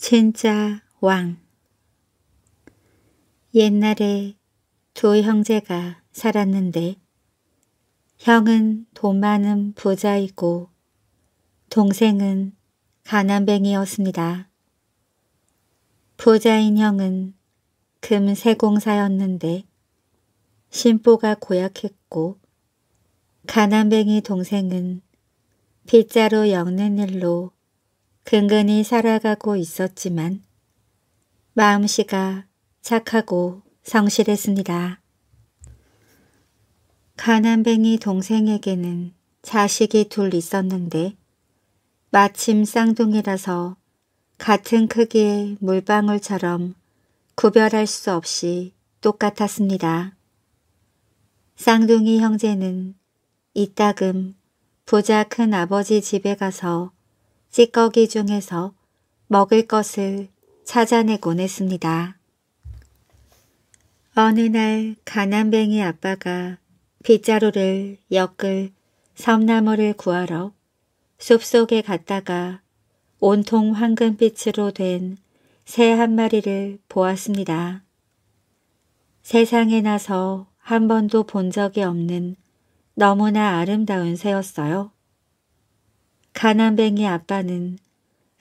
진짜 왕 옛날에 두 형제가 살았는데 형은 돈 많은 부자이고 동생은 가난뱅이였습니다. 부자인 형은 금세공사였는데 심보가 고약했고 가난뱅이 동생은 빗자루 엮는 일로 근근히 살아가고 있었지만 마음씨가 착하고 성실했습니다. 가난뱅이 동생에게는 자식이 둘 있었는데 마침 쌍둥이라서 같은 크기의 물방울처럼 구별할 수 없이 똑같았습니다. 쌍둥이 형제는 이따금 부자 큰아버지 집에 가서 찌꺼기 중에서 먹을 것을 찾아내곤 했습니다. 어느 날 가난뱅이 아빠가 빗자루를 엮을 섬나무를 구하러 숲속에 갔다가 온통 황금빛으로 된 새 한 마리를 보았습니다. 세상에 나서 한 번도 본 적이 없는 너무나 아름다운 새였어요. 가난뱅이 아빠는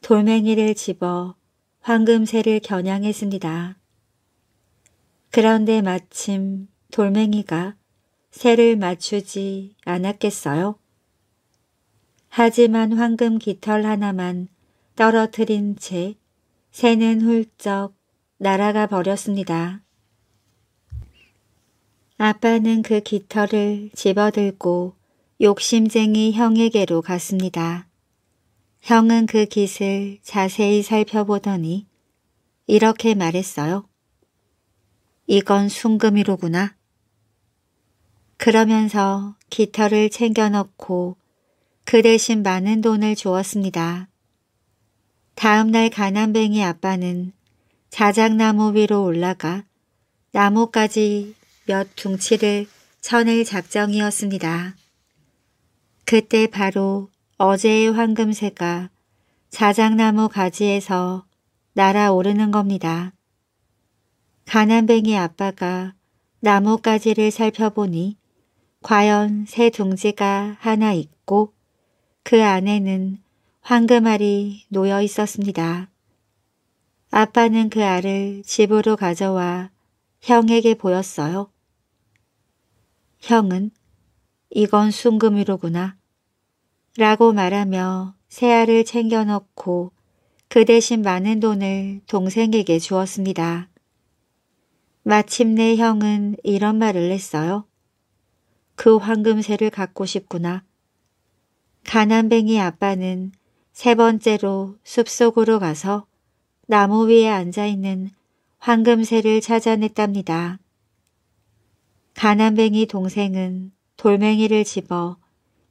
돌멩이를 집어 황금새를 겨냥했습니다. 그런데 마침 돌멩이가 새를 맞추지 않았겠어요? 하지만 황금 깃털 하나만 떨어뜨린 채 새는 훌쩍 날아가 버렸습니다. 아빠는 그 깃털을 집어들고 욕심쟁이 형에게로 갔습니다. 형은 그 깃을 자세히 살펴보더니 이렇게 말했어요. 이건 순금이로구나. 그러면서 깃털을 챙겨넣고 그 대신 많은 돈을 주었습니다. 다음날 가난뱅이 아빠는 자작나무 위로 올라가 나뭇가지 몇 둥치를 쳐낼 작정이었습니다. 그때 바로 어제의 황금새가 자작나무 가지에서 날아오르는 겁니다. 가난뱅이 아빠가 나뭇가지를 살펴보니 과연 새 둥지가 하나 있고 그 안에는 황금알이 놓여 있었습니다. 아빠는 그 알을 집으로 가져와 형에게 보였어요. 형은 이건 순금이로구나 라고 말하며 새알을 챙겨 놓고그 대신 많은 돈을 동생에게 주었습니다. 마침내 형은 이런 말을 했어요. 그 황금새를 갖고 싶구나. 가난뱅이 아빠는 세 번째로 숲속으로 가서 나무 위에 앉아있는 황금새를 찾아냈답니다. 가난뱅이 동생은 돌멩이를 집어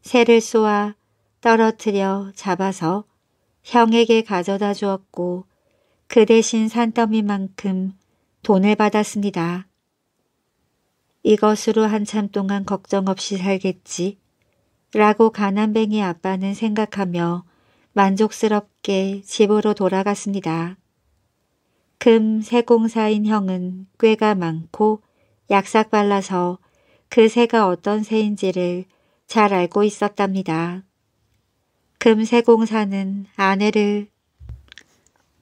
새를 쏘아 떨어뜨려 잡아서 형에게 가져다 주었고 그 대신 산더미만큼 돈을 받았습니다. 이것으로 한참 동안 걱정 없이 살겠지 라고 가난뱅이 아빠는 생각하며 만족스럽게 집으로 돌아갔습니다. 금세공사인 형은 꾀가 많고 약삭 발라서 그 새가 어떤 새인지를 잘 알고 있었답니다. 금세공사는 아내를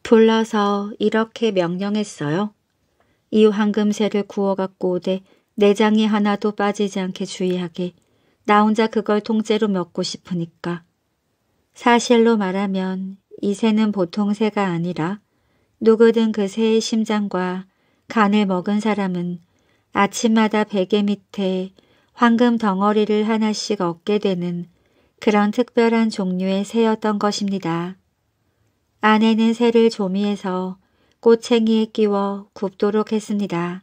불러서 이렇게 명령했어요. 이 황금새를 구워갖고 오되 내장이 하나도 빠지지 않게 주의하게 나 혼자 그걸 통째로 먹고 싶으니까. 사실로 말하면 이 새는 보통 새가 아니라 누구든 그 새의 심장과 간을 먹은 사람은 아침마다 베개 밑에 황금 덩어리를 하나씩 얻게 되는 그런 특별한 종류의 새였던 것입니다. 아내는 새를 조미해서 꼬챙이에 끼워 굽도록 했습니다.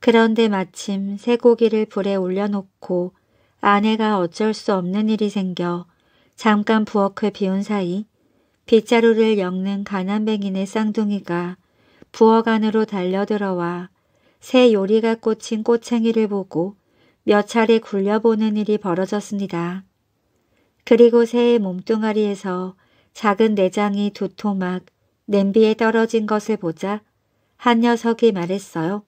그런데 마침 새고기를 불에 올려놓고 아내가 어쩔 수 없는 일이 생겨 잠깐 부엌을 비운 사이 빗자루를 엮는 가난뱅이네 쌍둥이가 부엌 안으로 달려들어와 새 요리가 꽂힌 꼬챙이를 보고 몇 차례 굴려보는 일이 벌어졌습니다. 그리고 새의 몸뚱아리에서 작은 내장이 두 토막 냄비에 떨어진 것을 보자 한 녀석이 말했어요.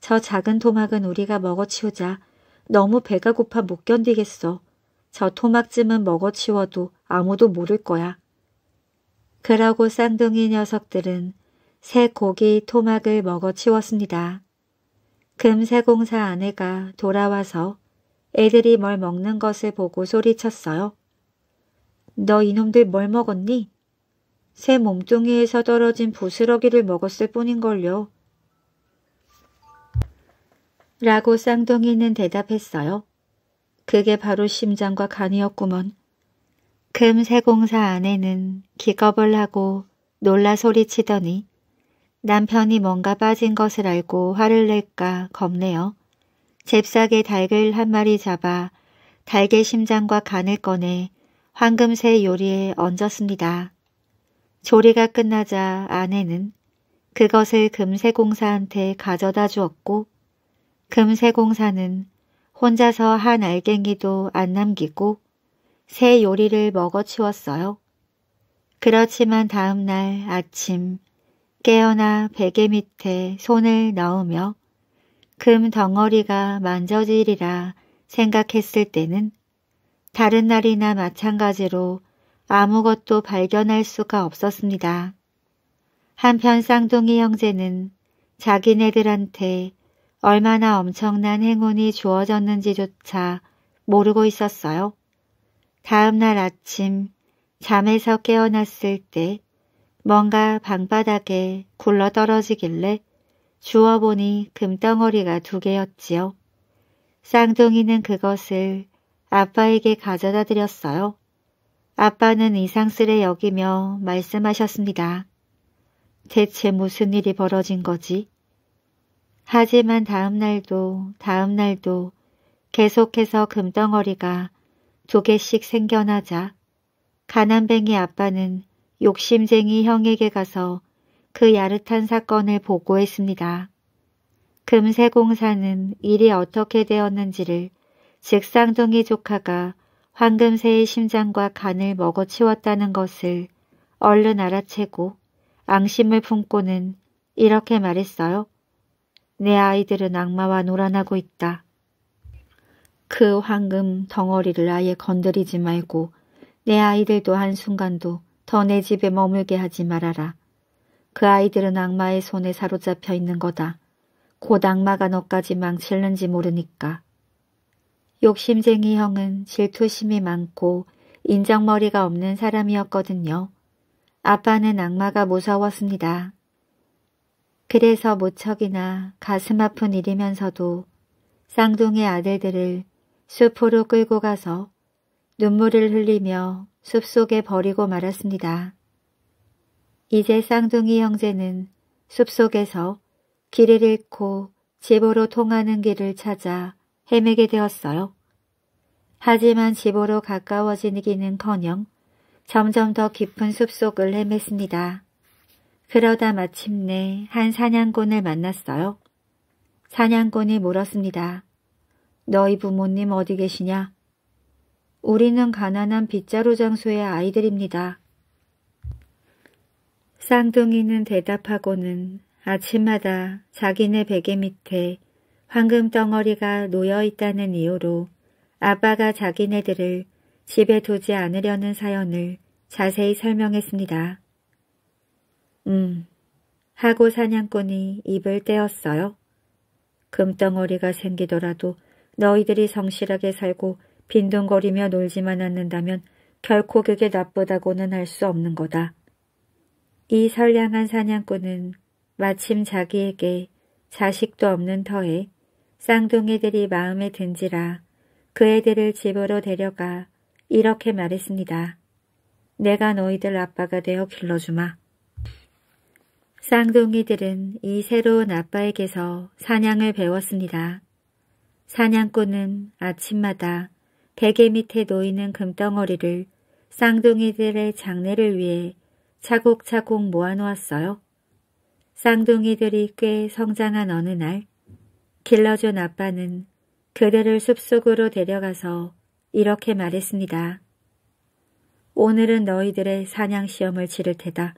저 작은 토막은 우리가 먹어치우자. 너무 배가 고파 못 견디겠어. 저 토막쯤은 먹어치워도 아무도 모를 거야. 그러고 쌍둥이 녀석들은 새 고기 토막을 먹어치웠습니다. 금세공사 아내가 돌아와서 애들이 뭘 먹는 것을 보고 소리쳤어요. 너 이놈들 뭘 먹었니? 새 몸뚱이에서 떨어진 부스러기를 먹었을 뿐인걸요. 라고 쌍둥이는 대답했어요. 그게 바로 심장과 간이었구먼. 금세공사 아내는 기겁을 하고 놀라 소리치더니 남편이 뭔가 빠진 것을 알고 화를 낼까 겁네요 잽싸게 닭을 한 마리 잡아 닭의 심장과 간을 꺼내 황금새 요리에 얹었습니다. 조리가 끝나자 아내는 그것을 금세공사한테 가져다 주었고 금세공사는 혼자서 한 알갱이도 안 남기고 새 요리를 먹어치웠어요. 그렇지만 다음날 아침 깨어나 베개 밑에 손을 넣으며 금 덩어리가 만져지리라 생각했을 때는 다른 날이나 마찬가지로 아무것도 발견할 수가 없었습니다. 한편 쌍둥이 형제는 자기네들한테 얼마나 엄청난 행운이 주어졌는지조차 모르고 있었어요. 다음 날 아침 잠에서 깨어났을 때 뭔가 방바닥에 굴러떨어지길래 주워보니 금덩어리가 두 개였지요. 쌍둥이는 그것을 아빠에게 가져다 드렸어요. 아빠는 이상스레 여기며 말씀하셨습니다. 대체 무슨 일이 벌어진 거지? 하지만 다음 날도 다음 날도 계속해서 금덩어리가 두 개씩 생겨나자 가난뱅이 아빠는 욕심쟁이 형에게 가서 그 야릇한 사건을 보고했습니다. 금세공사는 일이 어떻게 되었는지를 직상종이 조카가 황금새의 심장과 간을 먹어치웠다는 것을 얼른 알아채고 앙심을 품고는 이렇게 말했어요. 내 아이들은 악마와 놀아나고 있다. 그 황금 덩어리를 아예 건드리지 말고 내 아이들도 한순간도 더 내 집에 머물게 하지 말아라. 그 아이들은 악마의 손에 사로잡혀 있는 거다. 곧 악마가 너까지 망칠는지 모르니까. 욕심쟁이 형은 질투심이 많고 인정머리가 없는 사람이었거든요. 아빠는 악마가 무서웠습니다. 그래서 무척이나 가슴 아픈 일이면서도 쌍둥이 아들들을 숲으로 끌고 가서 눈물을 흘리며 숲속에 버리고 말았습니다. 이제 쌍둥이 형제는 숲속에서 길을 잃고 집으로 통하는 길을 찾아 헤매게 되었어요. 하지만 집으로 가까워지기는커녕 점점 더 깊은 숲속을 헤맸습니다. 그러다 마침내 한 사냥꾼을 만났어요. 사냥꾼이 물었습니다. 너희 부모님 어디 계시냐? 우리는 가난한 빗자루 장소의 아이들입니다. 쌍둥이는 대답하고는 아침마다 자기네 베개 밑에 황금 덩어리가 놓여 있다는 이유로 아빠가 자기네들을 집에 두지 않으려는 사연을 자세히 설명했습니다. 음, 하고 사냥꾼이 입을 떼었어요. 금덩어리가 생기더라도 너희들이 성실하게 살고 빈둥거리며 놀지만 않는다면 결코 그게 나쁘다고는 할 수 없는 거다. 이 선량한 사냥꾼은 마침 자기에게 자식도 없는 터에 쌍둥이들이 마음에 든지라 그 애들을 집으로 데려가 이렇게 말했습니다. 내가 너희들 아빠가 되어 길러주마. 쌍둥이들은 이 새로운 아빠에게서 사냥을 배웠습니다. 사냥꾼은 아침마다 베개 밑에 놓이는 금덩어리를 쌍둥이들의 장례를 위해 차곡차곡 모아놓았어요. 쌍둥이들이 꽤 성장한 어느 날 길러준 아빠는 그들을 숲속으로 데려가서 이렇게 말했습니다. 오늘은 너희들의 사냥 시험을 치를 테다.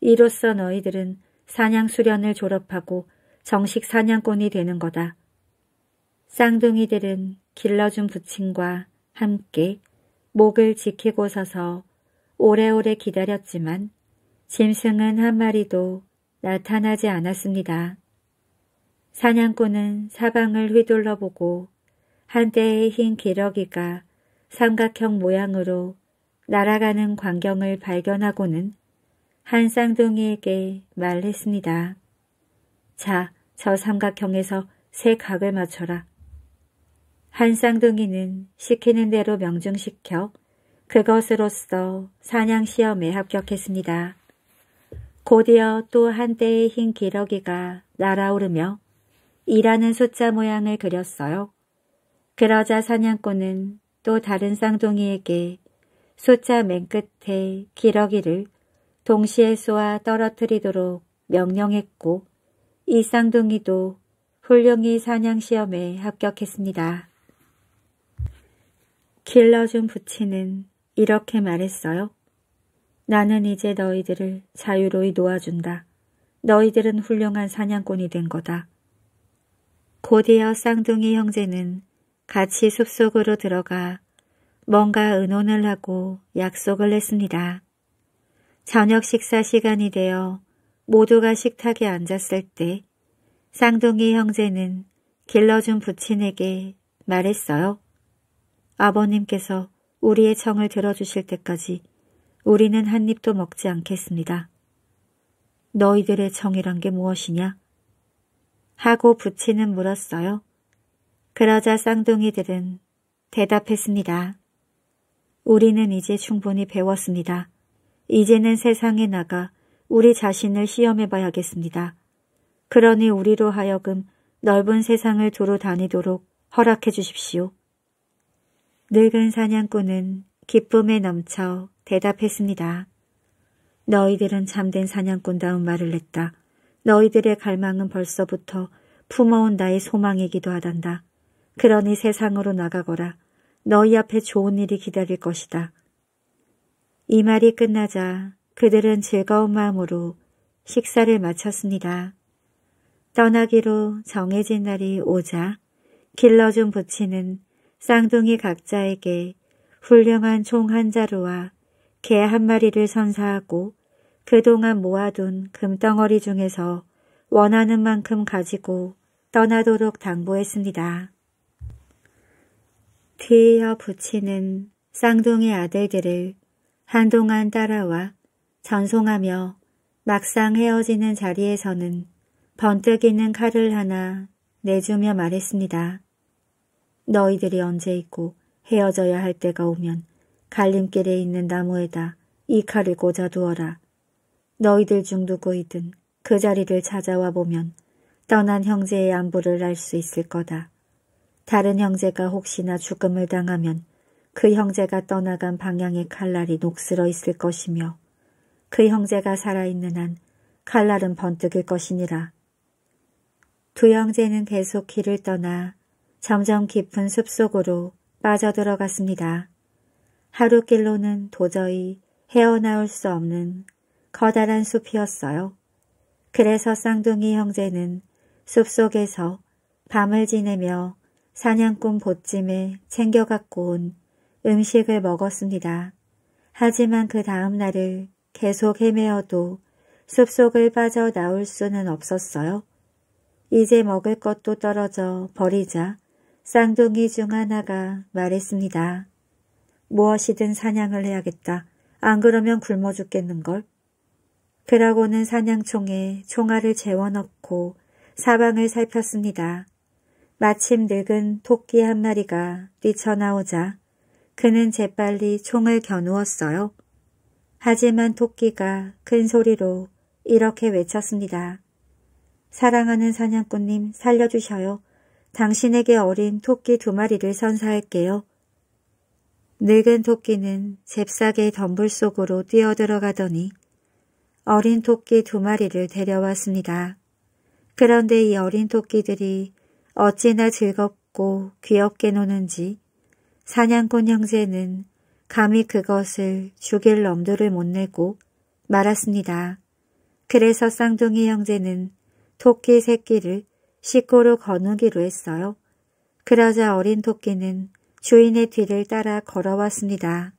이로써 너희들은 사냥 수련을 졸업하고 정식 사냥꾼이 되는 거다. 쌍둥이들은 길러준 부친과 함께 목을 지키고 서서 오래오래 기다렸지만 짐승은 한 마리도 나타나지 않았습니다. 사냥꾼은 사방을 휘둘러보고 한때의 흰 기러기가 삼각형 모양으로 날아가는 광경을 발견하고는 한 쌍둥이에게 말했습니다. 자, 저 삼각형에서 세 각을 맞춰라. 한 쌍둥이는 시키는 대로 명중시켜 그것으로써 사냥시험에 합격했습니다. 곧이어 또 한때의 흰 기러기가 날아오르며 2라는 숫자 모양을 그렸어요. 그러자 사냥꾼은 또 다른 쌍둥이에게 숫자 맨 끝에 기러기를 동시에 쏘아 떨어뜨리도록 명령했고 이 쌍둥이도 훌륭히 사냥시험에 합격했습니다. 길러준 부친은 이렇게 말했어요. 나는 이제 너희들을 자유로이 놓아준다. 너희들은 훌륭한 사냥꾼이 된 거다. 곧이어 쌍둥이 형제는 같이 숲속으로 들어가 뭔가 의논을 하고 약속을 했습니다. 저녁 식사 시간이 되어 모두가 식탁에 앉았을 때 쌍둥이 형제는 길러준 부친에게 말했어요. 아버님께서 우리의 청을 들어주실 때까지 우리는 한 입도 먹지 않겠습니다. 너희들의 청이란 게 무엇이냐? 하고 부친은 물었어요. 그러자 쌍둥이들은 대답했습니다. 우리는 이제 충분히 배웠습니다. 이제는 세상에 나가 우리 자신을 시험해 봐야겠습니다. 그러니 우리로 하여금 넓은 세상을 두루 다니도록 허락해 주십시오. 늙은 사냥꾼은 기쁨에 넘쳐 대답했습니다. 너희들은 참된 사냥꾼다운 말을 했다. 너희들의 갈망은 벌써부터 품어온 나의 소망이기도 하단다. 그러니 세상으로 나가거라. 너희 앞에 좋은 일이 기다릴 것이다. 이 말이 끝나자 그들은 즐거운 마음으로 식사를 마쳤습니다. 떠나기로 정해진 날이 오자 길러준 부치는 쌍둥이 각자에게 훌륭한 총 한 자루와 개 한 마리를 선사하고 그동안 모아둔 금덩어리 중에서 원하는 만큼 가지고 떠나도록 당부했습니다. 뒤이어 부친은 쌍둥이 아들들을 한동안 따라와 전송하며 막상 헤어지는 자리에서는 번뜩이는 칼을 하나 내주며 말했습니다. 너희들이 언제 있고 헤어져야 할 때가 오면 갈림길에 있는 나무에다 이 칼을 꽂아두어라. 너희들 중 누구이든 그 자리를 찾아와 보면 떠난 형제의 안부를 알 수 있을 거다. 다른 형제가 혹시나 죽음을 당하면 그 형제가 떠나간 방향의 칼날이 녹슬어 있을 것이며 그 형제가 살아있는 한 칼날은 번뜩일 것이니라. 두 형제는 계속 길을 떠나 점점 깊은 숲속으로 빠져들어갔습니다. 하루 길로는 도저히 헤어나올 수 없는 커다란 숲이었어요. 그래서 쌍둥이 형제는 숲속에서 밤을 지내며 사냥꾼 보찜을 챙겨 갖고 온 음식을 먹었습니다. 하지만 그 다음 날을 계속 헤매어도 숲속을 빠져나올 수는 없었어요. 이제 먹을 것도 떨어져 버리자 쌍둥이 중 하나가 말했습니다. 무엇이든 사냥을 해야겠다. 안 그러면 굶어 죽겠는걸. 드라고는 사냥총에 총알을 재워넣고 사방을 살폈습니다. 마침 늙은 토끼 한 마리가 뛰쳐나오자 그는 재빨리 총을 겨누었어요. 하지만 토끼가 큰 소리로 이렇게 외쳤습니다. 사랑하는 사냥꾼님 살려주셔요. 당신에게 어린 토끼 두 마리를 선사할게요. 늙은 토끼는 잽싸게 덤불 속으로 뛰어들어가더니 어린 토끼 두 마리를 데려왔습니다. 그런데 이 어린 토끼들이 어찌나 즐겁고 귀엽게 노는지 사냥꾼 형제는 감히 그것을 죽일 엄두를 못 내고 말았습니다. 그래서 쌍둥이 형제는 토끼 새끼를 식구로 거누기로 했어요. 그러자 어린 토끼는 주인의 뒤를 따라 걸어왔습니다.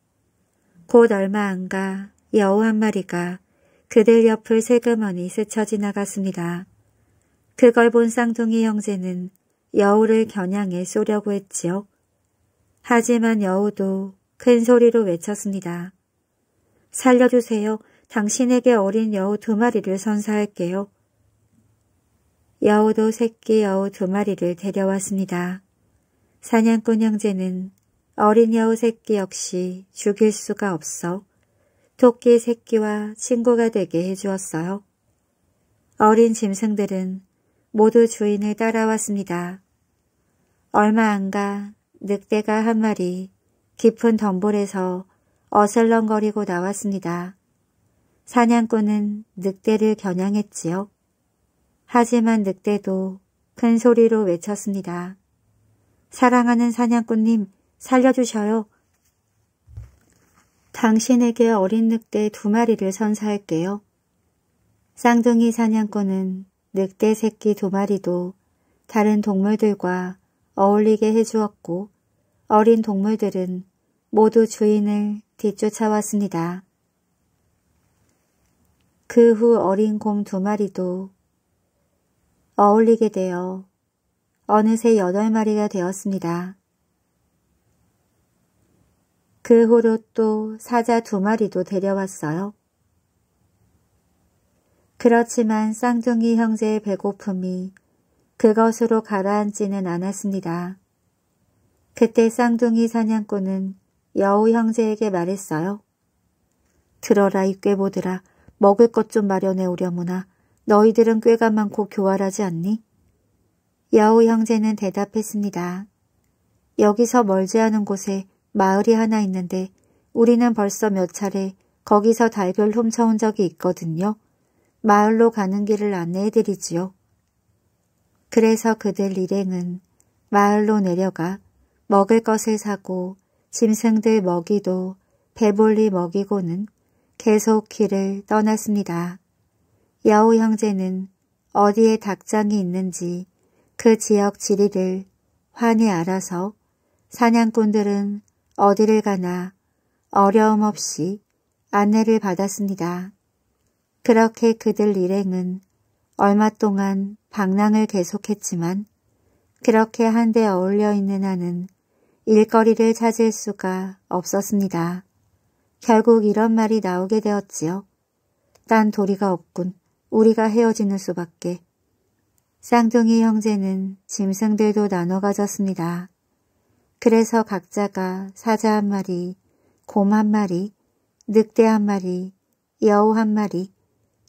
곧 얼마 안가 여우 한 마리가 그들 옆을 세그머니 스쳐 지나갔습니다. 그걸 본 쌍둥이 형제는 여우를 겨냥해 쏘려고 했지요. 하지만 여우도 큰 소리로 외쳤습니다. 살려주세요. 당신에게 어린 여우 두 마리를 선사할게요. 여우도 새끼 여우 두 마리를 데려왔습니다. 사냥꾼 형제는 어린 여우 새끼 역시 죽일 수가 없어 토끼 새끼와 친구가 되게 해주었어요. 어린 짐승들은 모두 주인을 따라왔습니다. 얼마 안 가 늑대가 한 마리 깊은 덤불에서 어슬렁거리고 나왔습니다. 사냥꾼은 늑대를 겨냥했지요. 하지만 늑대도 큰 소리로 외쳤습니다. 사랑하는 사냥꾼님 살려주셔요. 당신에게 어린 늑대 두 마리를 선사할게요. 쌍둥이 사냥꾼은 늑대 새끼 두 마리도 다른 동물들과 어울리게 해주었고 어린 동물들은 모두 주인을 뒤쫓아왔습니다. 그 후 어린 곰 두 마리도 어울리게 되어 어느새 여덟 마리가 되었습니다. 그 후로 또 사자 두 마리도 데려왔어요. 그렇지만 쌍둥이 형제의 배고픔이 그것으로 가라앉지는 않았습니다. 그때 쌍둥이 사냥꾼은 여우 형제에게 말했어요. 들어라 이 꾀보들아 먹을 것 좀 마련해 오려무나 너희들은 꾀가 많고 교활하지 않니? 여우 형제는 대답했습니다. 여기서 멀지 않은 곳에 마을이 하나 있는데 우리는 벌써 몇 차례 거기서 달걀 훔쳐온 적이 있거든요. 마을로 가는 길을 안내해드리지요. 그래서 그들 일행은 마을로 내려가 먹을 것을 사고 짐승들 먹이도 배불리 먹이고는 계속 길을 떠났습니다. 여우 형제는 어디에 닭장이 있는지 그 지역 지리를 환히 알아서 사냥꾼들은 어디를 가나 어려움 없이 안내를 받았습니다. 그렇게 그들 일행은 얼마 동안 방랑을 계속했지만 그렇게 한데 어울려 있는 한은 일거리를 찾을 수가 없었습니다. 결국 이런 말이 나오게 되었지요. 딴 도리가 없군. 우리가 헤어지는 수밖에. 쌍둥이 형제는 짐승들도 나눠 가졌습니다. 그래서 각자가 사자 한 마리, 곰 한 마리, 늑대 한 마리, 여우 한 마리,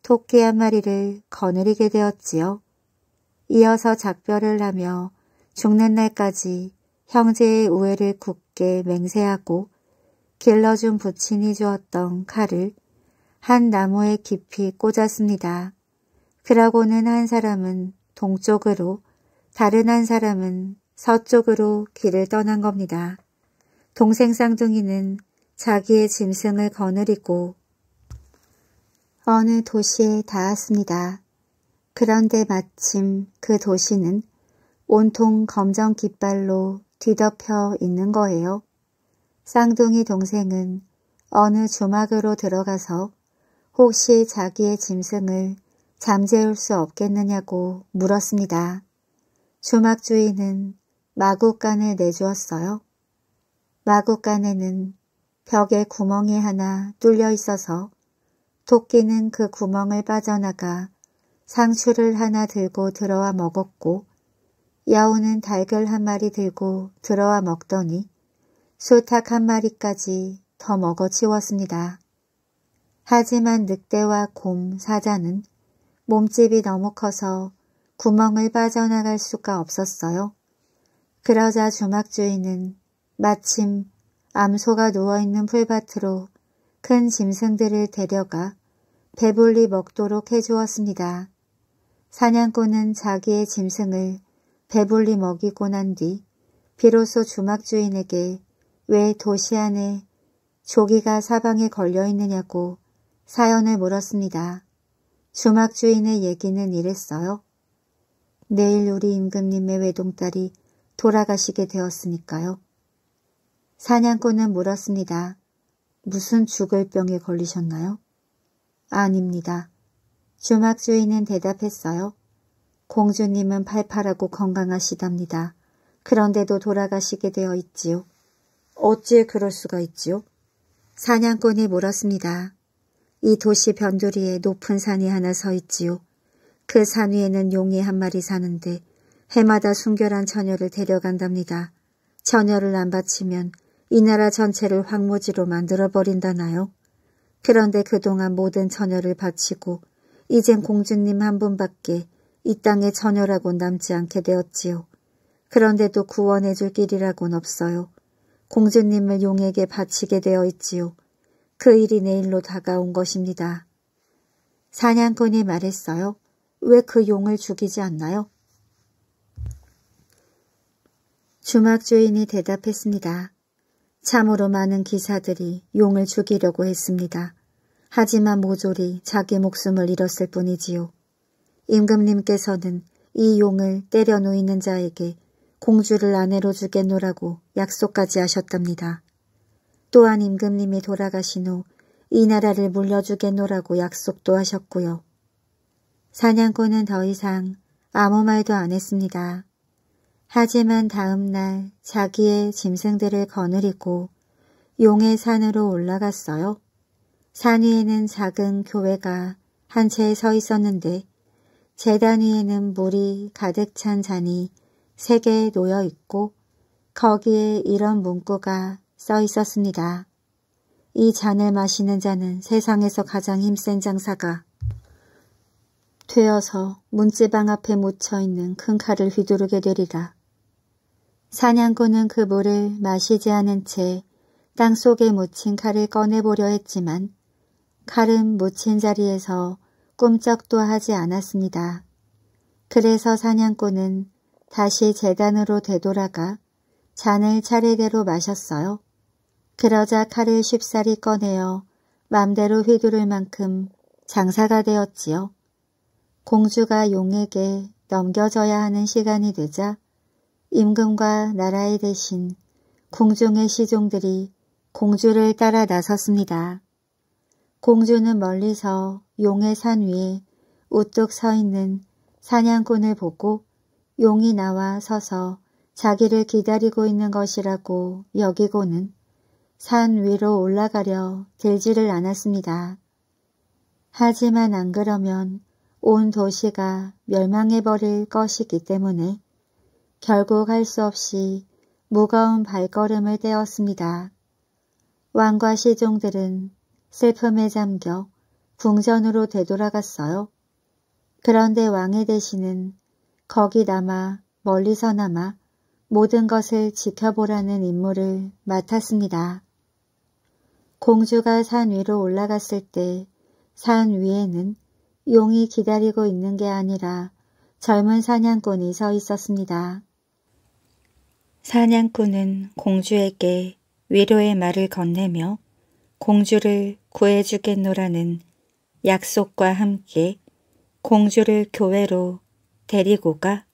토끼 한 마리를 거느리게 되었지요. 이어서 작별을 하며 죽는 날까지 형제의 우애를 굳게 맹세하고 길러준 부친이 주었던 칼을 한 나무에 깊이 꽂았습니다. 그러고는 한 사람은 동쪽으로 다른 한 사람은 서쪽으로 길을 떠난 겁니다. 동생 쌍둥이는 자기의 짐승을 거느리고 어느 도시에 닿았습니다. 그런데 마침 그 도시는 온통 검정 깃발로 뒤덮여 있는 거예요. 쌍둥이 동생은 어느 주막으로 들어가서 혹시 자기의 짐승을 잠재울 수 없겠느냐고 물었습니다. 주막 주인은 마구간을 내주었어요. 마구간에는 벽에 구멍이 하나 뚫려 있어서 토끼는 그 구멍을 빠져나가 상추를 하나 들고 들어와 먹었고 여우는 달걀 한 마리 들고 들어와 먹더니 수탉 한 마리까지 더 먹어 치웠습니다. 하지만 늑대와 곰, 사자는 몸집이 너무 커서 구멍을 빠져나갈 수가 없었어요. 그러자 주막주인은 마침 암소가 누워있는 풀밭으로 큰 짐승들을 데려가 배불리 먹도록 해주었습니다. 사냥꾼은 자기의 짐승을 배불리 먹이고 난 뒤 비로소 주막주인에게 왜 도시 안에 조기가 사방에 걸려있느냐고 사연을 물었습니다. 주막주인의 얘기는 이랬어요. 내일 우리 임금님의 외동딸이 돌아가시게 되었으니까요. 사냥꾼은 물었습니다. 무슨 죽을 병에 걸리셨나요? 아닙니다. 주막 주인은 대답했어요. 공주님은 팔팔하고 건강하시답니다. 그런데도 돌아가시게 되어 있지요. 어찌 그럴 수가 있지요? 사냥꾼이 물었습니다. 이 도시 변두리에 높은 산이 하나 서 있지요. 그 산 위에는 용이 한 마리 사는데 해마다 순결한 처녀를 데려간답니다. 처녀를 안 바치면 이 나라 전체를 황무지로 만들어버린다나요? 그런데 그동안 모든 처녀를 바치고 이젠 공주님 한 분밖에 이 땅에 처녀라고 남지 않게 되었지요. 그런데도 구원해줄 길이라곤 없어요. 공주님을 용에게 바치게 되어 있지요. 그 일이 내일로 다가온 것입니다. 사냥꾼이 말했어요. 왜 그 용을 죽이지 않나요? 주막 주인이 대답했습니다. 참으로 많은 기사들이 용을 죽이려고 했습니다. 하지만 모조리 자기 목숨을 잃었을 뿐이지요. 임금님께서는 이 용을 때려 놓이는 자에게 공주를 아내로 주겠노라고 약속까지 하셨답니다. 또한 임금님이 돌아가신 후 이 나라를 물려주겠노라고 약속도 하셨고요. 사냥꾼은 더 이상 아무 말도 안 했습니다. 하지만 다음날 자기의 짐승들을 거느리고 용의 산으로 올라갔어요. 산 위에는 작은 교회가 한 채 서 있었는데 재단 위에는 물이 가득 찬 잔이 세 개 놓여 있고 거기에 이런 문구가 써 있었습니다. 이 잔을 마시는 자는 세상에서 가장 힘센 장사가 되어서 문지방 앞에 묻혀있는 큰 칼을 휘두르게 되리라. 사냥꾼은 그 물을 마시지 않은 채 땅속에 묻힌 칼을 꺼내보려 했지만 칼은 묻힌 자리에서 꿈쩍도 하지 않았습니다. 그래서 사냥꾼은 다시 재단으로 되돌아가 잔을 차례대로 마셨어요. 그러자 칼을 쉽사리 꺼내어 맘대로 휘두를 만큼 장사가 되었지요. 공주가 용에게 넘겨져야 하는 시간이 되자 임금과 나라의 대신 궁중의 시종들이 공주를 따라 나섰습니다. 공주는 멀리서 용의 산 위에 우뚝 서 있는 사냥꾼을 보고 용이 나와 서서 자기를 기다리고 있는 것이라고 여기고는 산 위로 올라가려 들지를 않았습니다. 하지만 안 그러면 온 도시가 멸망해버릴 것이기 때문에 결국 할 수 없이 무거운 발걸음을 떼었습니다. 왕과 시종들은 슬픔에 잠겨 궁전으로 되돌아갔어요. 그런데 왕의 대신은 거기 남아 멀리서 남아 모든 것을 지켜보라는 임무를 맡았습니다. 공주가 산 위로 올라갔을 때 산 위에는 용이 기다리고 있는 게 아니라 젊은 사냥꾼이 서 있었습니다. 사냥꾼은 공주에게 위로의 말을 건네며 공주를 구해주겠노라는 약속과 함께 공주를 교회로 데리고 가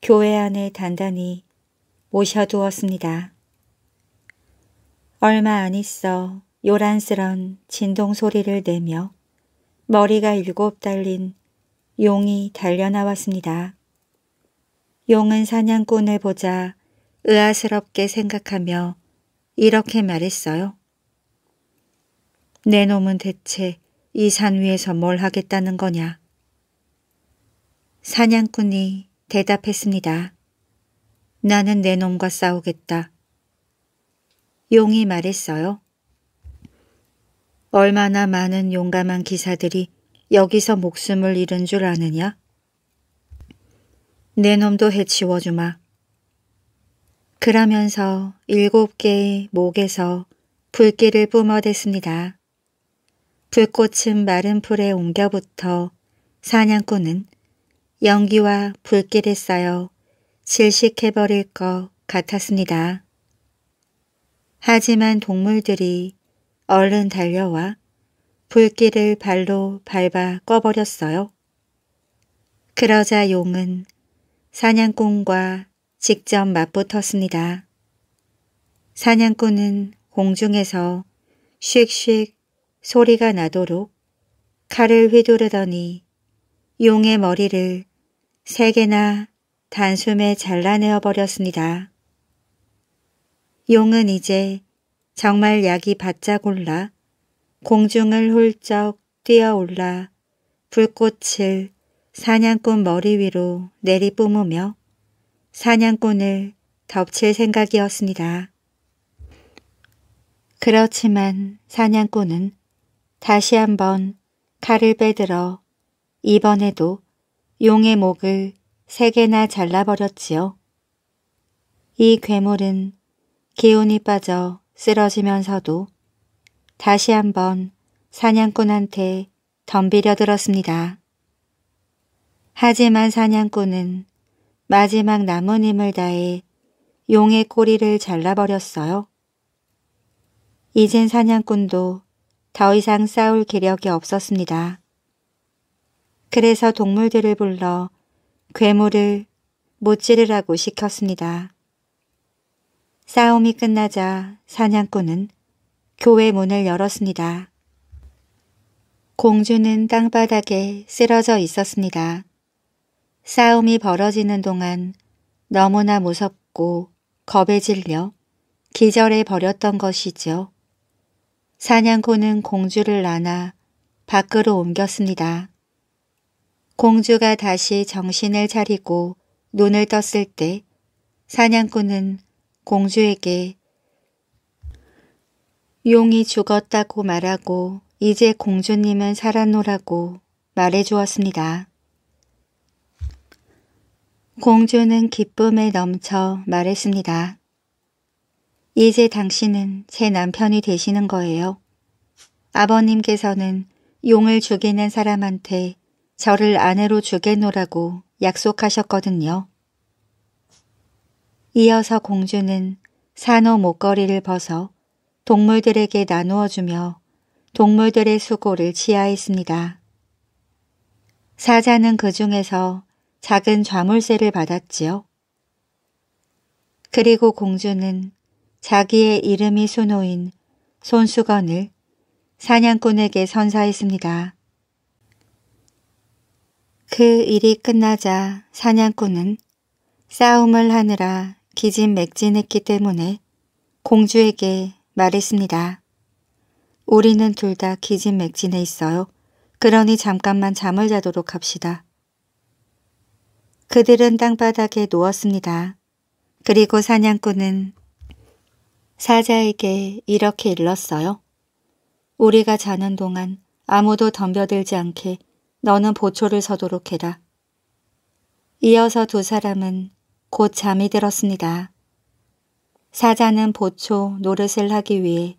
교회 안에 단단히 모셔두었습니다. 얼마 안 있어 요란스런 진동 소리를 내며 머리가 일곱 달린 용이 달려나왔습니다. 용은 사냥꾼을 보자 의아스럽게 생각하며 이렇게 말했어요. 내 놈은 대체 이 산 위에서 뭘 하겠다는 거냐? 사냥꾼이 대답했습니다. 나는 내 놈과 싸우겠다. 용이 말했어요. 얼마나 많은 용감한 기사들이 여기서 목숨을 잃은 줄 아느냐? 내 놈도 해치워주마. 그러면서 일곱 개의 목에서 불길을 뿜어댔습니다. 불꽃은 마른 풀에 옮겨붙어 사냥꾼은 연기와 불길에 쌓여 질식해버릴 것 같았습니다. 하지만 동물들이 얼른 달려와 불길을 발로 밟아 꺼버렸어요. 그러자 용은 사냥꾼과 직접 맞붙었습니다. 사냥꾼은 공중에서 쉑쉑 소리가 나도록 칼을 휘두르더니 용의 머리를 세 개나 단숨에 잘라내어 버렸습니다. 용은 이제 정말 약이 바짝 올라 공중을 훌쩍 뛰어올라 불꽃을 사냥꾼 머리 위로 내리뿜으며 사냥꾼을 덮칠 생각이었습니다. 그렇지만 사냥꾼은 다시 한번 칼을 빼들어 이번에도 용의 목을 세 개나 잘라버렸지요. 이 괴물은 기운이 빠져 쓰러지면서도 다시 한번 사냥꾼한테 덤비려 들었습니다. 하지만 사냥꾼은 마지막 남은 힘을 다해 용의 꼬리를 잘라버렸어요. 이젠 사냥꾼도 더 이상 싸울 기력이 없었습니다. 그래서 동물들을 불러 괴물을 못찌르라고 시켰습니다. 싸움이 끝나자 사냥꾼은 교회 문을 열었습니다. 공주는 땅바닥에 쓰러져 있었습니다. 싸움이 벌어지는 동안 너무나 무섭고 겁에 질려 기절해 버렸던 것이죠. 사냥꾼은 공주를 나나 밖으로 옮겼습니다. 공주가 다시 정신을 차리고 눈을 떴을 때 사냥꾼은 공주에게 용이 죽었다고 말하고 이제 공주님은 살았노라고 말해주었습니다. 공주는 기쁨에 넘쳐 말했습니다. 이제 당신은 제 남편이 되시는 거예요. 아버님께서는 용을 죽이는 사람한테 저를 아내로 죽여놓으라고 약속하셨거든요. 이어서 공주는 산호 목걸이를 벗어 동물들에게 나누어주며 동물들의 수고를 치하했습니다. 사자는 그 중에서 작은 좌물쇠를 받았지요. 그리고 공주는 자기의 이름이 수노인 손수건을 사냥꾼에게 선사했습니다. 그 일이 끝나자 사냥꾼은 싸움을 하느라 기진맥진했기 때문에 공주에게 말했습니다. 우리는 둘 다 기진맥진해 있어요. 그러니 잠깐만 잠을 자도록 합시다. 그들은 땅바닥에 누웠습니다. 그리고 사냥꾼은 사자에게 이렇게 일렀어요. 우리가 자는 동안 아무도 덤벼들지 않게 너는 보초를 서도록 해라. 이어서 두 사람은 곧 잠이 들었습니다. 사자는 보초 노릇을 하기 위해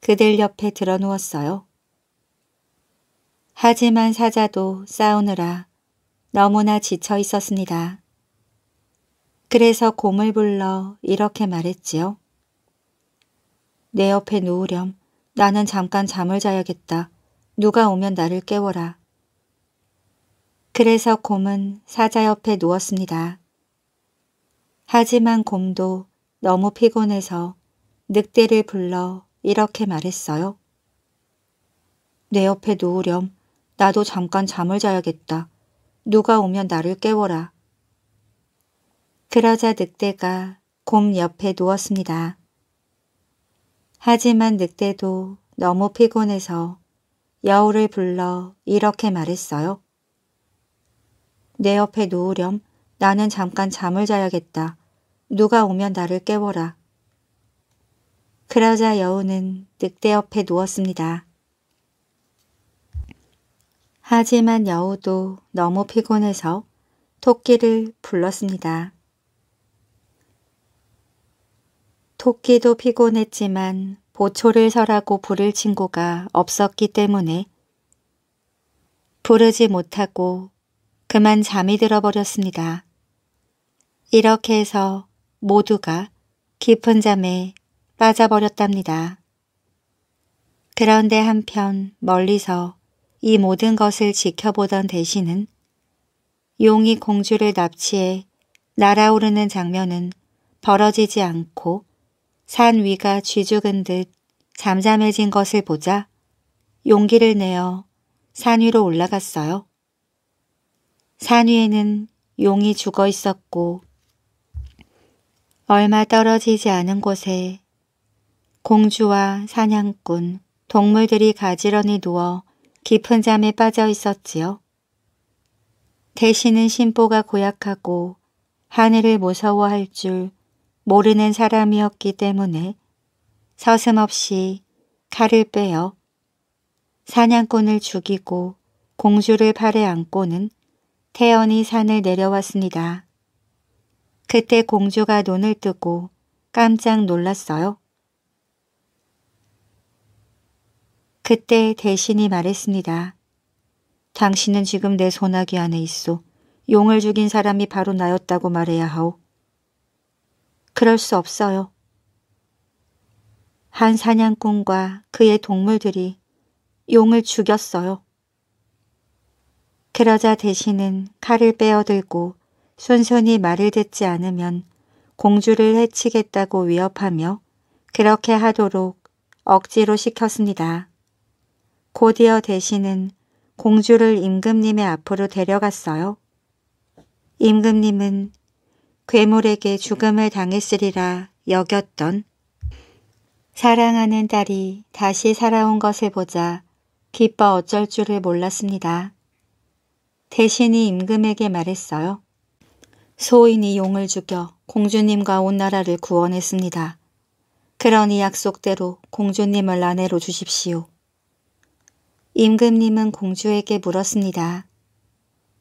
그들 옆에 들어누웠어요. 하지만 사자도 싸우느라 너무나 지쳐 있었습니다. 그래서 곰을 불러 이렇게 말했지요. 내 옆에 누우렴. 나는 잠깐 잠을 자야겠다. 누가 오면 나를 깨워라. 그래서 곰은 사자 옆에 누웠습니다. 하지만 곰도 너무 피곤해서 늑대를 불러 이렇게 말했어요. 내 옆에 누우렴. 나도 잠깐 잠을 자야겠다. 누가 오면 나를 깨워라. 그러자 늑대가 곰 옆에 누웠습니다. 하지만 늑대도 너무 피곤해서 여우를 불러 이렇게 말했어요. 내 옆에 누우렴. 나는 잠깐 잠을 자야겠다. 누가 오면 나를 깨워라. 그러자 여우는 늑대 옆에 누웠습니다. 하지만 여우도 너무 피곤해서 토끼를 불렀습니다. 토끼도 피곤했지만 보초를 서라고 부를 친구가 없었기 때문에 부르지 못하고 그만 잠이 들어버렸습니다. 이렇게 해서 모두가 깊은 잠에 빠져버렸답니다. 그런데 한편 멀리서 이 모든 것을 지켜보던 대신은 용이 공주를 납치해 날아오르는 장면은 벌어지지 않고 산 위가 쥐죽은 듯 잠잠해진 것을 보자 용기를 내어 산 위로 올라갔어요. 산 위에는 용이 죽어 있었고 얼마 떨어지지 않은 곳에 공주와 사냥꾼, 동물들이 가지런히 누워 깊은 잠에 빠져 있었지요. 대신은 심보가 고약하고 하늘을 무서워할 줄 모르는 사람이었기 때문에 서슴없이 칼을 빼어 사냥꾼을 죽이고 공주를 팔에 안고는 태연히 산을 내려왔습니다. 그때 공주가 눈을 뜨고 깜짝 놀랐어요. 그때 대신이 말했습니다. 당신은 지금 내 소나기 안에 있어. 용을 죽인 사람이 바로 나였다고 말해야 하오. 그럴 수 없어요. 한 사냥꾼과 그의 동물들이 용을 죽였어요. 그러자 대신은 칼을 빼어들고 순순히 말을 듣지 않으면 공주를 해치겠다고 위협하며 그렇게 하도록 억지로 시켰습니다. 곧이어 대신은 공주를 임금님의 앞으로 데려갔어요. 임금님은 괴물에게 죽음을 당했으리라 여겼던 사랑하는 딸이 다시 살아온 것을 보자 기뻐 어쩔 줄을 몰랐습니다. 대신이 임금에게 말했어요. 소인이 용을 죽여 공주님과 온 나라를 구원했습니다. 그러니 약속대로 공주님을 아내로 주십시오. 임금님은 공주에게 물었습니다.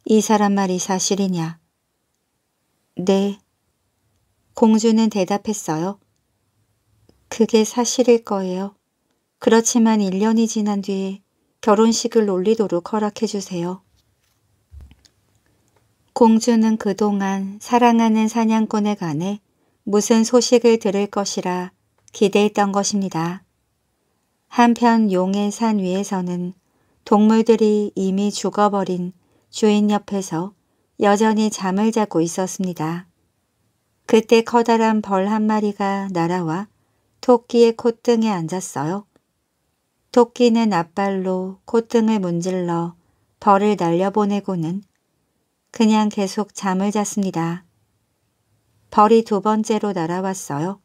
이 사람 말이 사실이냐? 네. 공주는 대답했어요. 그게 사실일 거예요. 그렇지만 1년이 지난 뒤에 결혼식을 올리도록 허락해주세요. 공주는 그동안 사랑하는 사냥꾼에 관해 무슨 소식을 들을 것이라 기대했던 것입니다. 한편 용의 산 위에서는 동물들이 이미 죽어버린 주인 옆에서 여전히 잠을 자고 있었습니다. 그때 커다란 벌 한 마리가 날아와 토끼의 콧등에 앉았어요. 토끼는 앞발로 콧등을 문질러 벌을 날려보내고는 그냥 계속 잠을 잤습니다. 벌이 두 번째로 날아왔어요.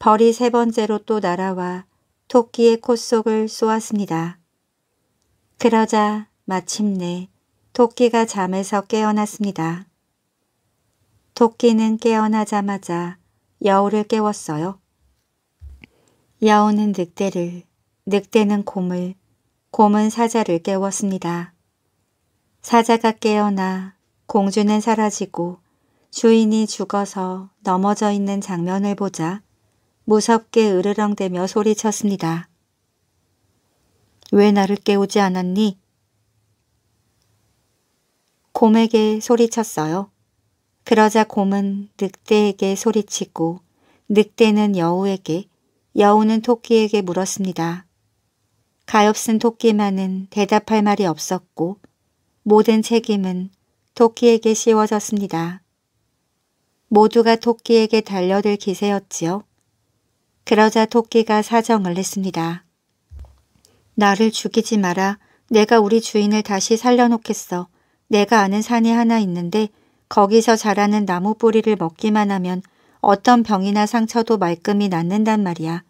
벌이 세 번째로 또 날아와 토끼의 콧속을 쏘았습니다. 그러자 마침내 토끼가 잠에서 깨어났습니다. 토끼는 깨어나자마자 여우를 깨웠어요. 여우는 늑대를, 늑대는 곰을, 곰은 사자를 깨웠습니다. 사자가 깨어나 공주는 사라지고 주인이 죽어서 넘어져 있는 장면을 보자 무섭게 으르렁대며 소리쳤습니다. 왜 나를 깨우지 않았니? 곰에게 소리쳤어요. 그러자 곰은 늑대에게 소리치고 늑대는 여우에게 여우는 토끼에게 물었습니다. 가엾은 토끼만은 대답할 말이 없었고 모든 책임은 토끼에게 씌워졌습니다. 모두가 토끼에게 달려들 기세였지요. 그러자 토끼가 사정을 했습니다. 나를 죽이지 마라. 내가 우리 주인을 다시 살려놓겠어. 내가 아는 산이 하나 있는데 거기서 자라는 나무 뿌리를 먹기만 하면 어떤 병이나 상처도 말끔히 낫는단 말이야.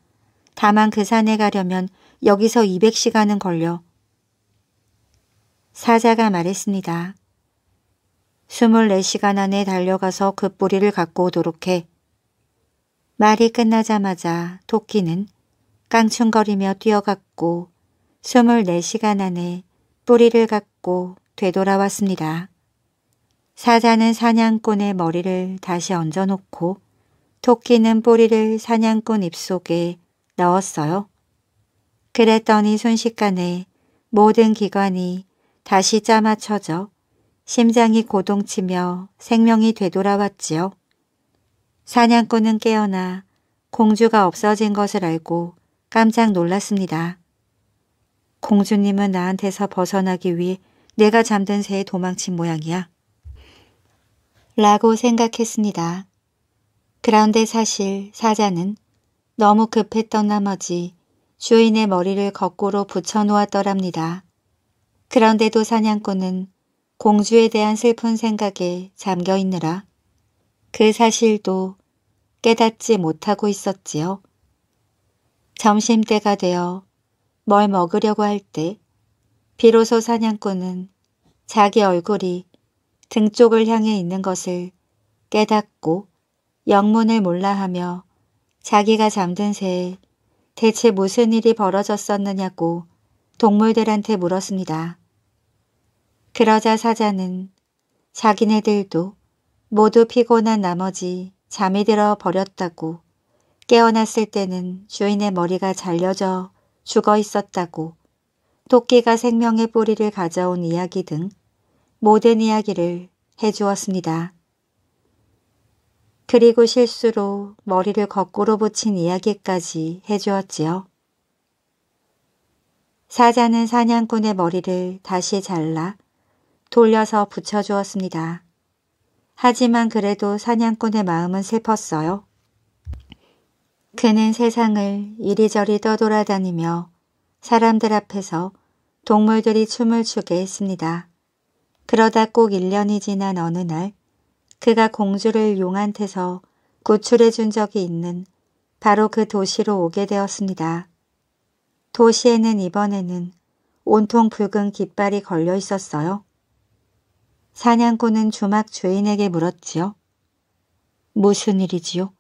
다만 그 산에 가려면 여기서 200시간은 걸려. 사자가 말했습니다. 24시간 안에 달려가서 그 뿌리를 갖고 오도록 해. 말이 끝나자마자 토끼는 깡충거리며 뛰어갔고 24시간 안에 뿌리를 갖고 되돌아왔습니다. 사자는 사냥꾼의 머리를 다시 얹어놓고 토끼는 뿌리를 사냥꾼 입속에 넣었어요. 그랬더니 순식간에 모든 기관이 다시 짜맞춰져 심장이 고동치며 생명이 되돌아왔지요. 사냥꾼은 깨어나 공주가 없어진 것을 알고 깜짝 놀랐습니다. 공주님은 나한테서 벗어나기 위해 내가 잠든 새에 도망친 모양이야. 라고 생각했습니다. 그런데 사실 사자는 너무 급했던 나머지 주인의 머리를 거꾸로 붙여놓았더랍니다. 그런데도 사냥꾼은 공주에 대한 슬픈 생각에 잠겨있느라 그 사실도 깨닫지 못하고 있었지요. 점심때가 되어 뭘 먹으려고 할 때 비로소 사냥꾼은 자기 얼굴이 등 쪽을 향해 있는 것을 깨닫고 영문을 몰라하며 자기가 잠든 새에 대체 무슨 일이 벌어졌었느냐고 동물들한테 물었습니다. 그러자 사자는 자기네들도 모두 피곤한 나머지 잠이 들어 버렸다고 깨어났을 때는 주인의 머리가 잘려져 죽어 있었다고 토끼가 생명의 뿌리를 가져온 이야기 등 모든 이야기를 해주었습니다. 그리고 실수로 머리를 거꾸로 붙인 이야기까지 해주었지요. 사자는 사냥꾼의 머리를 다시 잘라 돌려서 붙여주었습니다. 하지만 그래도 사냥꾼의 마음은 슬펐어요. 그는 세상을 이리저리 떠돌아다니며 사람들 앞에서 동물들이 춤을 추게 했습니다. 그러다 꼭 1년이 지난 어느 날 그가 공주를 용한테서 구출해 준 적이 있는 바로 그 도시로 오게 되었습니다. 도시에는 이번에는 온통 붉은 깃발이 걸려 있었어요. 사냥꾼은 주막 주인에게 물었지요. 무슨 일이지요?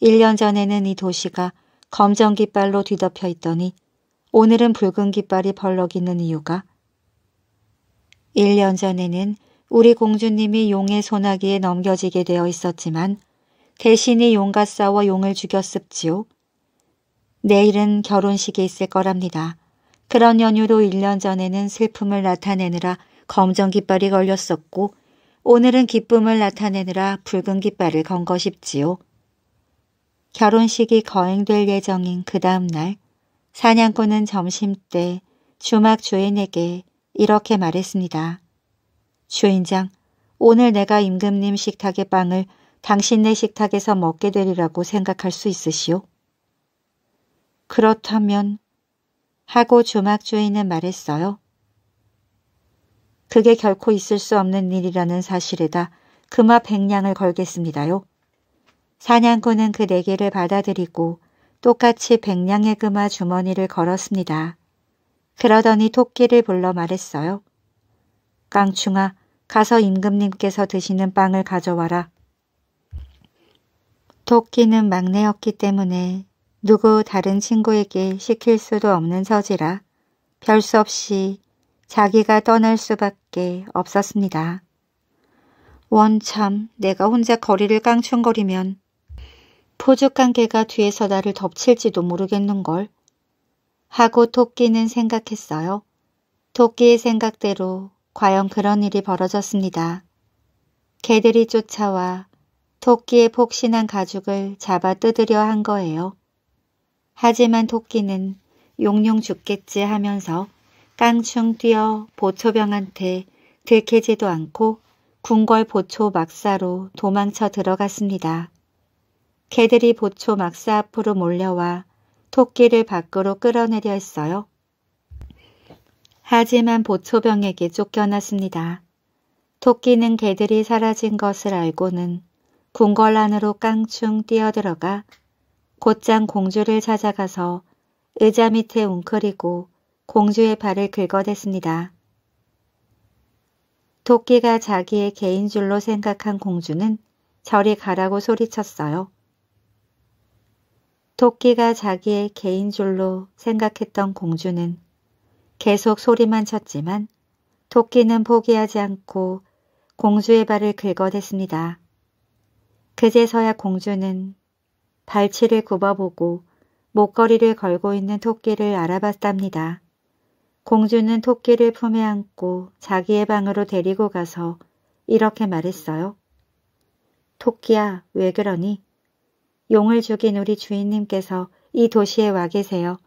1년 전에는 이 도시가 검정 깃발로 뒤덮여 있더니 오늘은 붉은 깃발이 벌럭이는 이유가 1년 전에는 우리 공주님이 용의 소나기에 넘겨지게 되어 있었지만 대신이 용과 싸워 용을 죽였습지요. 내일은 결혼식이 있을 거랍니다. 그런 연유로 1년 전에는 슬픔을 나타내느라 검정 깃발이 걸렸었고 오늘은 기쁨을 나타내느라 붉은 깃발을 건 거싶지요 결혼식이 거행될 예정인 그 다음날 사냥꾼은 점심때 주막 주인에게 이렇게 말했습니다. 주인장, 오늘 내가 임금님 식탁의 빵을 당신네 식탁에서 먹게 되리라고 생각할 수 있으시오? 그렇다면 하고 주막 주인은 말했어요. 그게 결코 있을 수 없는 일이라는 사실에다 금화 백냥을 걸겠습니다요. 사냥꾼은 그 네개를 받아들이고 똑같이 백냥의 금화 주머니를 걸었습니다. 그러더니 토끼를 불러 말했어요. 깡충아 가서 임금님께서 드시는 빵을 가져와라. 토끼는 막내였기 때문에 누구 다른 친구에게 시킬 수도 없는 서지라 별수 없이 자기가 떠날 수밖에 없었습니다. 원참 내가 혼자 거리를 깡충거리면 포죽한 개가 뒤에서 나를 덮칠지도 모르겠는걸 하고 토끼는 생각했어요. 토끼의 생각대로 과연 그런 일이 벌어졌습니다. 개들이 쫓아와 토끼의 폭신한 가죽을 잡아 뜯으려 한 거예요. 하지만 토끼는 용용 죽겠지 하면서 깡충 뛰어 보초병한테 들키지도 않고 궁궐 보초 막사로 도망쳐 들어갔습니다. 개들이 보초 막사 앞으로 몰려와 토끼를 밖으로 끌어내려 했어요. 하지만 보초병에게 쫓겨났습니다. 토끼는 개들이 사라진 것을 알고는 궁궐 안으로 깡충 뛰어들어가 곧장 공주를 찾아가서 의자 밑에 웅크리고 공주의 발을 긁어댔습니다. 도끼가 자기의 개인 줄로 생각한 공주는 저리 가라고 소리쳤어요. 도끼가 자기의 개인 줄로 생각했던 공주는 계속 소리만 쳤지만 도끼는 포기하지 않고 공주의 발을 긁어댔습니다. 그제서야 공주는 발치를 굽어보고 목걸이를 걸고 있는 토끼를 알아봤답니다. 공주는 토끼를 품에 안고 자기의 방으로 데리고 가서 이렇게 말했어요. 토끼야, 왜 그러니? 용을 죽인 우리 주인님께서 이 도시에 와 계세요.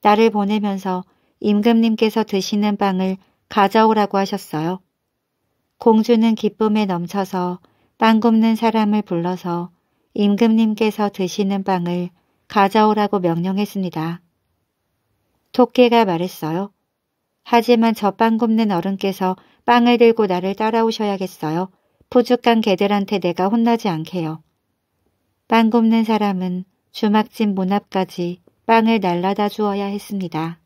나를 보내면서 임금님께서 드시는 빵을 가져오라고 하셨어요. 공주는 기쁨에 넘쳐서 빵 굽는 사람을 불러서 임금님께서 드시는 빵을 가져오라고 명령했습니다. 토끼가 말했어요. 하지만 저 빵 굽는 어른께서 빵을 들고 나를 따라오셔야겠어요. 푸죽간 개들한테 내가 혼나지 않게요. 빵 굽는 사람은 주막집 문 앞까지 빵을 날라다 주어야 했습니다.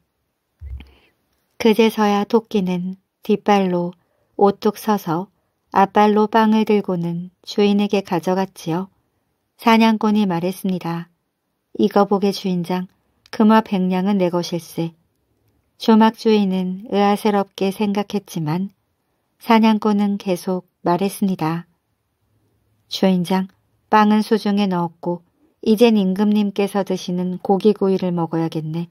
그제서야 토끼는 뒷발로 오뚝 서서 앞발로 빵을 들고는 주인에게 가져갔지요. 사냥꾼이 말했습니다. 이거 보게 주인장, 금화 백냥은 내 것일세. 조막주인은 의아스럽게 생각했지만 사냥꾼은 계속 말했습니다. 주인장, 빵은 소중에 넣었고 이젠 임금님께서 드시는 고기구이를 먹어야겠네.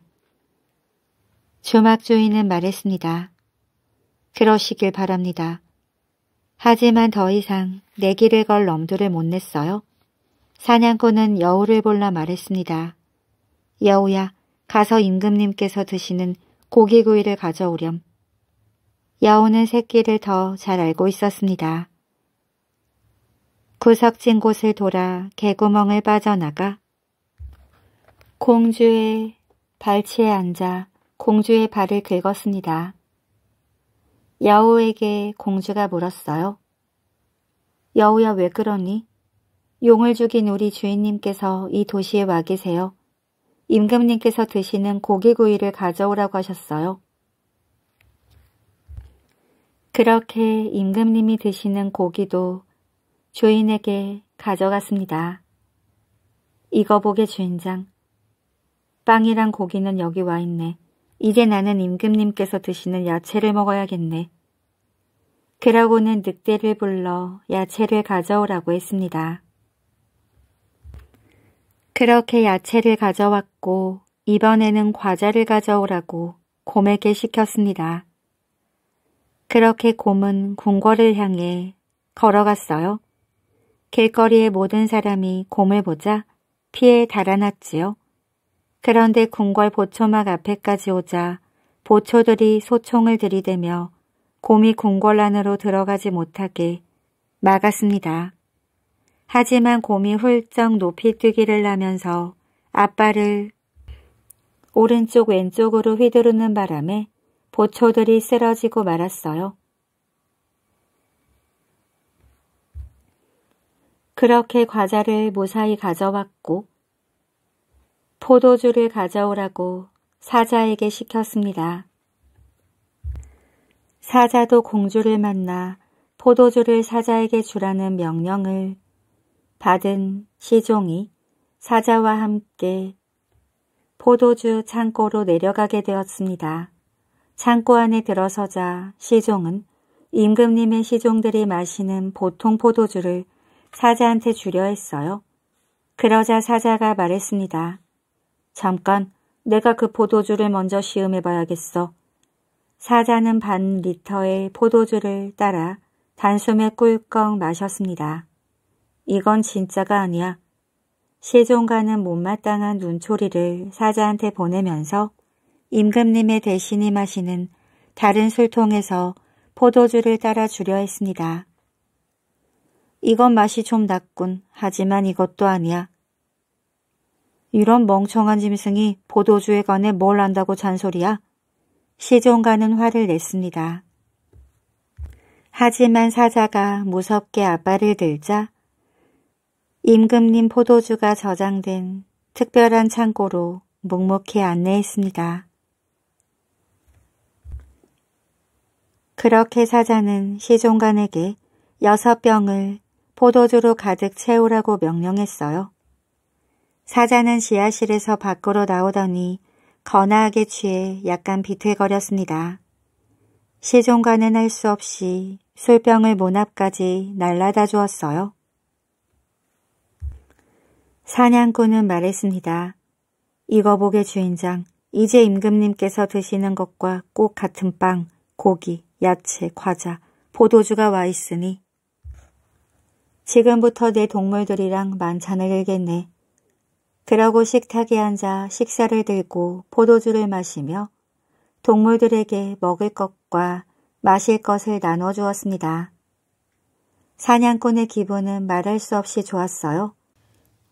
조막주인은 말했습니다. 그러시길 바랍니다. 하지만 더 이상 내 길을 걸 엄두를 못 냈어요. 사냥꾼은 여우를 볼라 말했습니다. 여우야, 가서 임금님께서 드시는 고기구이를 가져오렴. 여우는 새끼를 더 잘 알고 있었습니다. 구석진 곳을 돌아 개구멍을 빠져나가 공주의 발치에 앉아 공주의 발을 긁었습니다. 여우에게 공주가 물었어요. 여우야 왜 그러니? 용을 죽인 우리 주인님께서 이 도시에 와 계세요. 임금님께서 드시는 고기구이를 가져오라고 하셨어요. 그렇게 임금님이 드시는 고기도 주인에게 가져갔습니다. 이거 보게 주인장. 빵이랑 고기는 여기 와 있네. 이제 나는 임금님께서 드시는 야채를 먹어야겠네. 그러고는 늑대를 불러 야채를 가져오라고 했습니다. 그렇게 야채를 가져왔고 이번에는 과자를 가져오라고 곰에게 시켰습니다. 그렇게 곰은 궁궐을 향해 걸어갔어요. 길거리의 모든 사람이 곰을 보자 피해 달아났지요. 그런데 궁궐 보초막 앞에까지 오자 보초들이 소총을 들이대며 곰이 궁궐 안으로 들어가지 못하게 막았습니다. 하지만 곰이 훌쩍 높이 뛰기를 하면서 아빠를 오른쪽 왼쪽으로 휘두르는 바람에 보초들이 쓰러지고 말았어요. 그렇게 과자를 무사히 가져왔고 포도주를 가져오라고 사자에게 시켰습니다. 사자도 공주를 만나 포도주를 사자에게 주라는 명령을 받은 시종이 사자와 함께 포도주 창고로 내려가게 되었습니다. 창고 안에 들어서자 시종은 임금님의 시종들이 마시는 보통 포도주를 사자한테 주려 했어요. 그러자 사자가 말했습니다. 잠깐 내가 그 포도주를 먼저 시음해봐야겠어. 사자는 반 리터의 포도주를 따라 단숨에 꿀꺽 마셨습니다. 이건 진짜가 아니야. 시종가는 못마땅한 눈초리를 사자한테 보내면서 임금님의 대신이 마시는 다른 술통에서 포도주를 따라 주려 했습니다. 이건 맛이 좀낫군 하지만 이것도 아니야. 이런 멍청한 짐승이 포도주에 관해 뭘 안다고 잔소리야? 시종가는 화를 냈습니다. 하지만 사자가 무섭게 아빠를 들자 임금님 포도주가 저장된 특별한 창고로 묵묵히 안내했습니다. 그렇게 사자는 시종관에게 여섯 병을 포도주로 가득 채우라고 명령했어요. 사자는 지하실에서 밖으로 나오더니 거나하게 취해 약간 비틀거렸습니다. 시종관은 할 수 없이 술병을 문 앞까지 날라다 주었어요. 사냥꾼은 말했습니다. 이거 보게 주인장, 이제 임금님께서 드시는 것과 꼭 같은 빵, 고기, 야채, 과자, 포도주가 와 있으니 지금부터 내 동물들이랑 만찬을 일겠네. 그러고 식탁에 앉아 식사를 들고 포도주를 마시며 동물들에게 먹을 것과 마실 것을 나눠 주었습니다. 사냥꾼의 기분은 말할 수 없이 좋았어요.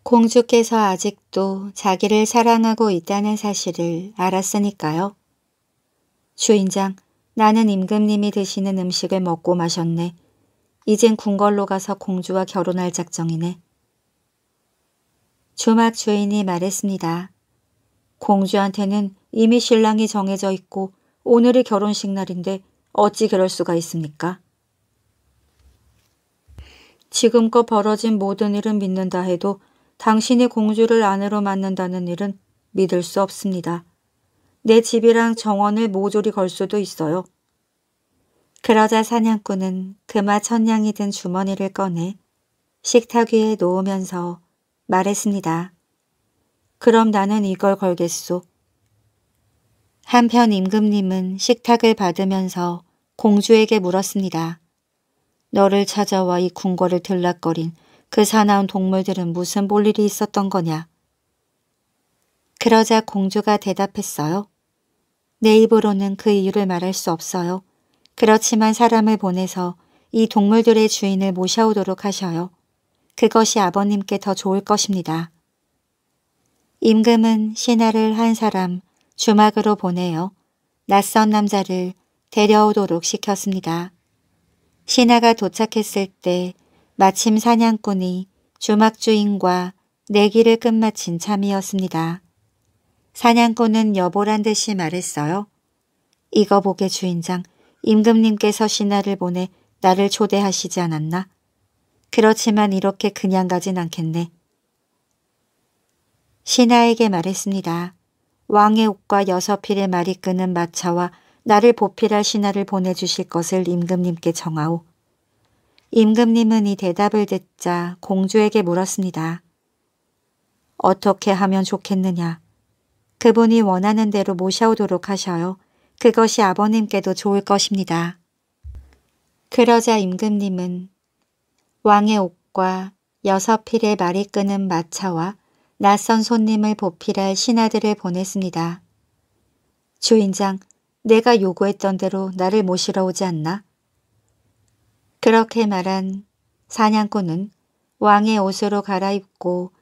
공주께서 아직도 자기를 사랑하고 있다는 사실을 알았으니까요. 주인장, 나는 임금님이 드시는 음식을 먹고 마셨네. 이젠 궁궐로 가서 공주와 결혼할 작정이네. 주막 주인이 말했습니다. 공주한테는 이미 신랑이 정해져 있고 오늘이 결혼식 날인데 어찌 그럴 수가 있습니까? 지금껏 벌어진 모든 일은 믿는다 해도 당신이 공주를 안으로 맞는다는 일은 믿을 수 없습니다. 내 집이랑 정원을 모조리 걸 수도 있어요. 그러자 사냥꾼은 그마 천냥이 든 주머니를 꺼내 식탁 위에 놓으면서 말했습니다. 그럼 나는 이걸 걸겠소. 한편 임금님은 식탁을 받으면서 공주에게 물었습니다. 너를 찾아와 이 궁궐을 들락거린 그 사나운 동물들은 무슨 볼 일이 있었던 거냐. 그러자 공주가 대답했어요. 내 입으로는 그 이유를 말할 수 없어요. 그렇지만 사람을 보내서 이 동물들의 주인을 모셔오도록 하셔요. 그것이 아버님께 더 좋을 것입니다. 임금은 신하를 한 사람 주막으로 보내어 낯선 남자를 데려오도록 시켰습니다. 신하가 도착했을 때 마침 사냥꾼이 주막주인과 내기를 끝마친 참이었습니다. 사냥꾼은 여보란 듯이 말했어요. 이거 보게 주인장, 임금님께서 신하를 보내 나를 초대하시지 않았나? 그렇지만 이렇게 그냥 가진 않겠네. 신하에게 말했습니다. 왕의 옷과 여섯 필의 말이 끄는 마차와 나를 보필할 신하를 보내주실 것을 임금님께 정하오. 임금님은 이 대답을 듣자 공주에게 물었습니다. 어떻게 하면 좋겠느냐. 그분이 원하는 대로 모셔오도록 하셔요. 그것이 아버님께도 좋을 것입니다. 그러자 임금님은 왕의 옷과 여섯 필의 말이 끄는 마차와 낯선 손님을 보필할 신하들을 보냈습니다. 주인장, 내가 요구했던 대로 나를 모시러 오지 않나? 그렇게 말한 사냥꾼은 왕의 옷으로 갈아입고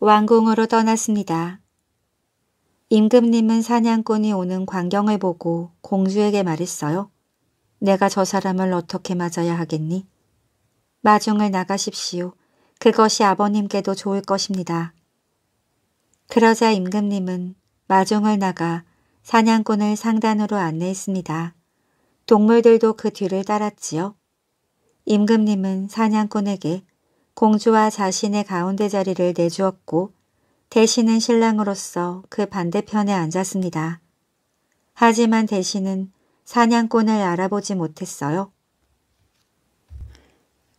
왕궁으로 떠났습니다. 임금님은 사냥꾼이 오는 광경을 보고 공주에게 말했어요. 내가 저 사람을 어떻게 맞아야 하겠니? 마중을 나가십시오. 그것이 아버님께도 좋을 것입니다. 그러자 임금님은 마중을 나가 사냥꾼을 상단으로 안내했습니다. 동물들도 그 뒤를 따랐지요. 임금님은 사냥꾼에게 공주와 자신의 가운데 자리를 내주었고 대신은 신랑으로서 그 반대편에 앉았습니다. 하지만 대신은 사냥꾼을 알아보지 못했어요.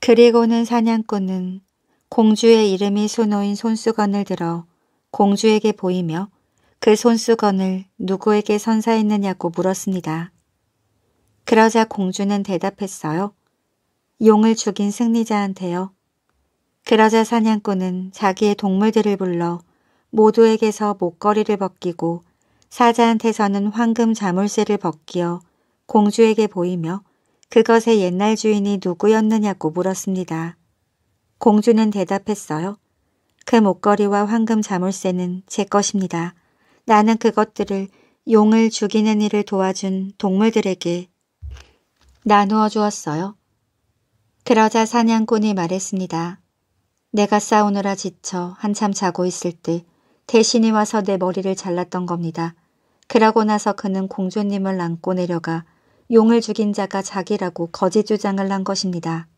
그리고는 사냥꾼은 공주의 이름이 수놓인 손수건을 들어 공주에게 보이며 그 손수건을 누구에게 선사했느냐고 물었습니다. 그러자 공주는 대답했어요. 용을 죽인 승리자한테요. 그러자 사냥꾼은 자기의 동물들을 불러 모두에게서 목걸이를 벗기고 사자한테서는 황금 자물쇠를 벗기어 공주에게 보이며 그것의 옛날 주인이 누구였느냐고 물었습니다. 공주는 대답했어요. 그 목걸이와 황금 자물쇠는 제 것입니다. 나는 그것들을 용을 죽이는 일을 도와준 동물들에게 나누어 주었어요. 그러자 사냥꾼이 말했습니다. 내가 싸우느라 지쳐 한참 자고 있을 때 대신이 와서 내 머리를 잘랐던 겁니다. 그러고 나서 그는 공주님을 안고 내려가 용을 죽인 자가 자기라고 거짓 주장을 한 것입니다.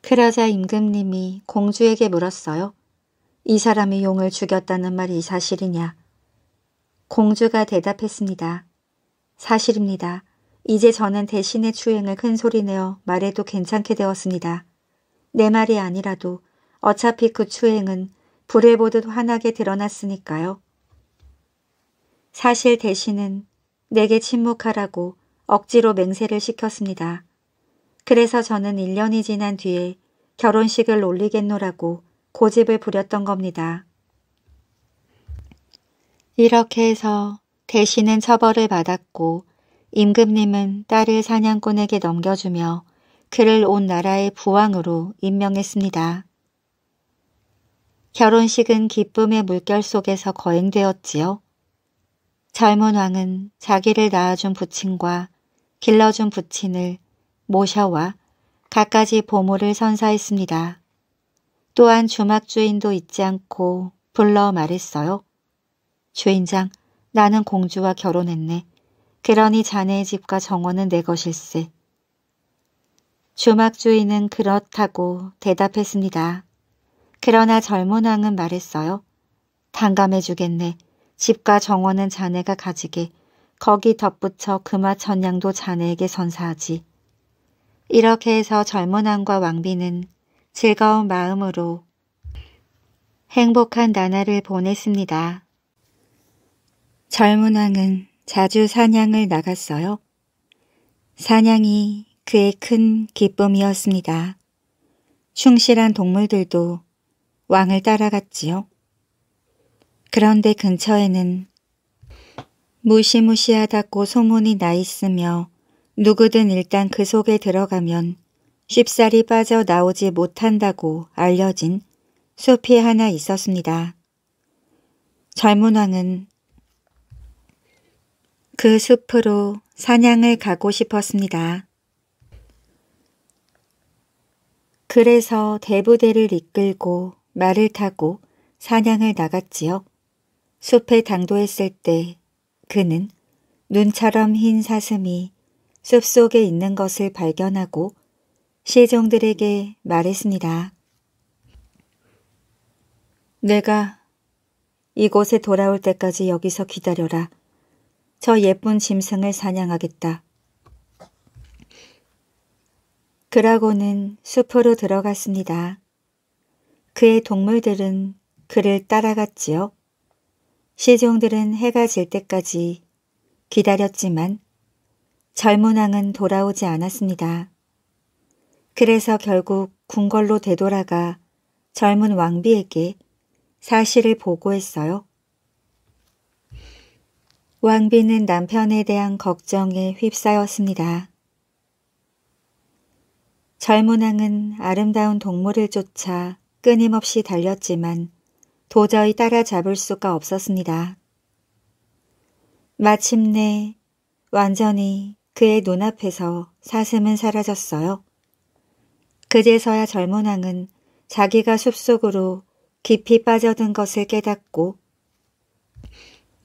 그러자 임금님이 공주에게 물었어요. 이 사람이 용을 죽였다는 말이 사실이냐? 공주가 대답했습니다. 사실입니다. 이제 저는 대신의 추행을 큰소리 내어 말해도 괜찮게 되었습니다. 내 말이 아니라도 어차피 그 추행은 불을 보듯 환하게 드러났으니까요. 사실 대신은 내게 침묵하라고 억지로 맹세를 시켰습니다. 그래서 저는 1년이 지난 뒤에 결혼식을 올리겠노라고 고집을 부렸던 겁니다. 이렇게 해서 대신은 처벌을 받았고 임금님은 딸을 사냥꾼에게 넘겨주며 그를 온 나라의 부왕으로 임명했습니다. 결혼식은 기쁨의 물결 속에서 거행되었지요. 젊은 왕은 자기를 낳아준 부친과 길러준 부친을 모셔와 갖가지 보물을 선사했습니다. 또한 주막 주인도 잊지 않고 불러 말했어요. 주인장, 나는 공주와 결혼했네. 그러니 자네의 집과 정원은 내 것일세. 주막 주인은 그렇다고 대답했습니다. 그러나 젊은 왕은 말했어요. 당감해 주겠네. 집과 정원은 자네가 가지게. 거기 덧붙여 금화 천냥도 자네에게 선사하지. 이렇게 해서 젊은 왕과 왕비는 즐거운 마음으로 행복한 나날을 보냈습니다. 젊은 왕은 자주 사냥을 나갔어요. 사냥이 그의 큰 기쁨이었습니다. 충실한 동물들도 왕을 따라갔지요. 그런데 근처에는 무시무시하다고 소문이 나 있으며 누구든 일단 그 속에 들어가면 쉽사리 빠져나오지 못한다고 알려진 숲이 하나 있었습니다. 젊은 왕은 그 숲으로 사냥을 가고 싶었습니다. 그래서 대부대를 이끌고 말을 타고 사냥을 나갔지요. 숲에 당도했을 때 그는 눈처럼 흰 사슴이 숲속에 있는 것을 발견하고 시종들에게 말했습니다. 내가 이곳에 돌아올 때까지 여기서 기다려라. 저 예쁜 짐승을 사냥하겠다. 그라고는 숲으로 들어갔습니다. 그의 동물들은 그를 따라갔지요. 시종들은 해가 질 때까지 기다렸지만 젊은 왕은 돌아오지 않았습니다. 그래서 결국 궁궐로 되돌아가 젊은 왕비에게 사실을 보고했어요. 왕비는 남편에 대한 걱정에 휩싸였습니다. 젊은 왕은 아름다운 동물을 쫓아 끊임없이 달렸지만 도저히 따라잡을 수가 없었습니다. 마침내 완전히 그의 눈앞에서 사슴은 사라졌어요. 그제서야 젊은 왕은 자기가 숲속으로 깊이 빠져든 것을 깨닫고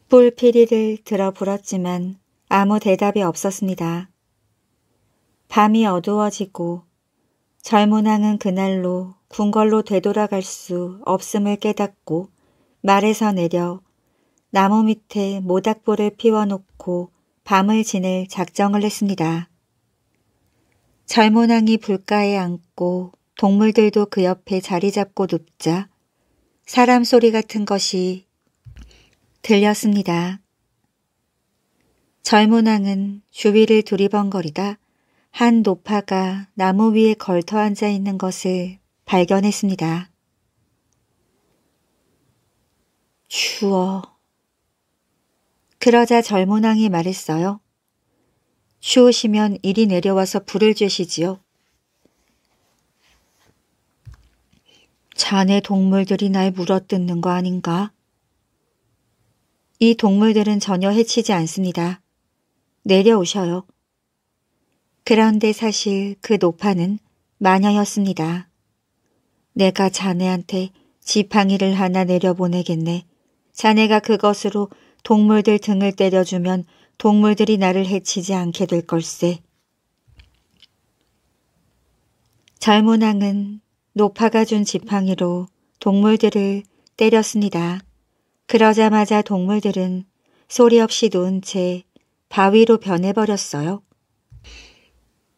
뿔피리를 들어 불었지만 아무 대답이 없었습니다. 밤이 어두워지고 젊은왕은 그날로 궁궐로 되돌아갈 수 없음을 깨닫고 말에서 내려 나무 밑에 모닥불을 피워놓고 밤을 지낼 작정을 했습니다. 젊은왕이 불가에 앉고 동물들도 그 옆에 자리 잡고 눕자 사람 소리 같은 것이 들렸습니다. 젊은 왕은 주위를 두리번거리다 한 노파가 나무 위에 걸터 앉아 있는 것을 발견했습니다. 추워. 그러자 젊은 왕이 말했어요. 추우시면 이리 내려와서 불을 쬐시지요. 자네 동물들이 날 물어뜯는 거 아닌가? 이 동물들은 전혀 해치지 않습니다. 내려오셔요. 그런데 사실 그 노파는 마녀였습니다. 내가 자네한테 지팡이를 하나 내려보내겠네. 자네가 그것으로 동물들 등을 때려주면 동물들이 나를 해치지 않게 될 걸세. 젊은 왕은 노파가 준 지팡이로 동물들을 때렸습니다. 그러자마자 동물들은 소리 없이 논채 바위로 변해버렸어요.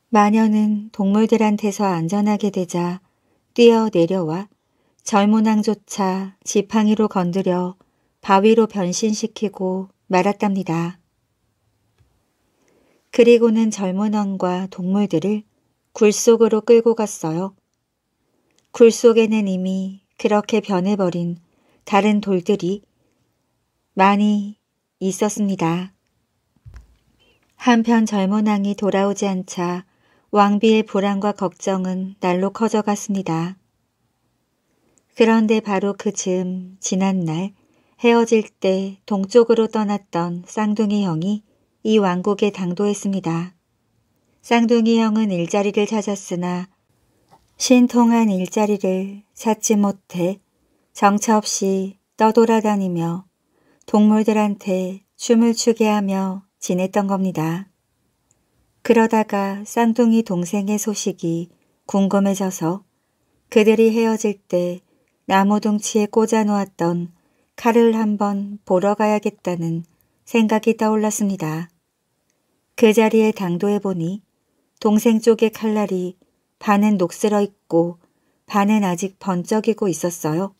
마녀는 동물들한테서 안전하게 되자 뛰어 내려와 젊은 왕조차 지팡이로 건드려 바위로 변신시키고 말았답니다. 그리고는 젊은 왕과 동물들을 굴 속으로 끌고 갔어요. 굴 속에는 이미 그렇게 변해버린 다른 돌들이 많이 있었습니다. 한편 젊은 왕이 돌아오지 않자 왕비의 불안과 걱정은 날로 커져갔습니다. 그런데 바로 그 즈음 지난날 헤어질 때 동쪽으로 떠났던 쌍둥이 형이 이 왕국에 당도했습니다. 쌍둥이 형은 일자리를 찾았으나 신통한 일자리를 찾지 못해 정처 없이 떠돌아다니며 동물들한테 춤을 추게 하며 지냈던 겁니다. 그러다가 쌍둥이 동생의 소식이 궁금해져서 그들이 헤어질 때 나무둥치에 꽂아놓았던 칼을 한번 보러 가야겠다는 생각이 떠올랐습니다. 그 자리에 당도해보니 동생 쪽의 칼날이 반은 녹슬어 있고 반은 아직 번쩍이고 있었어요.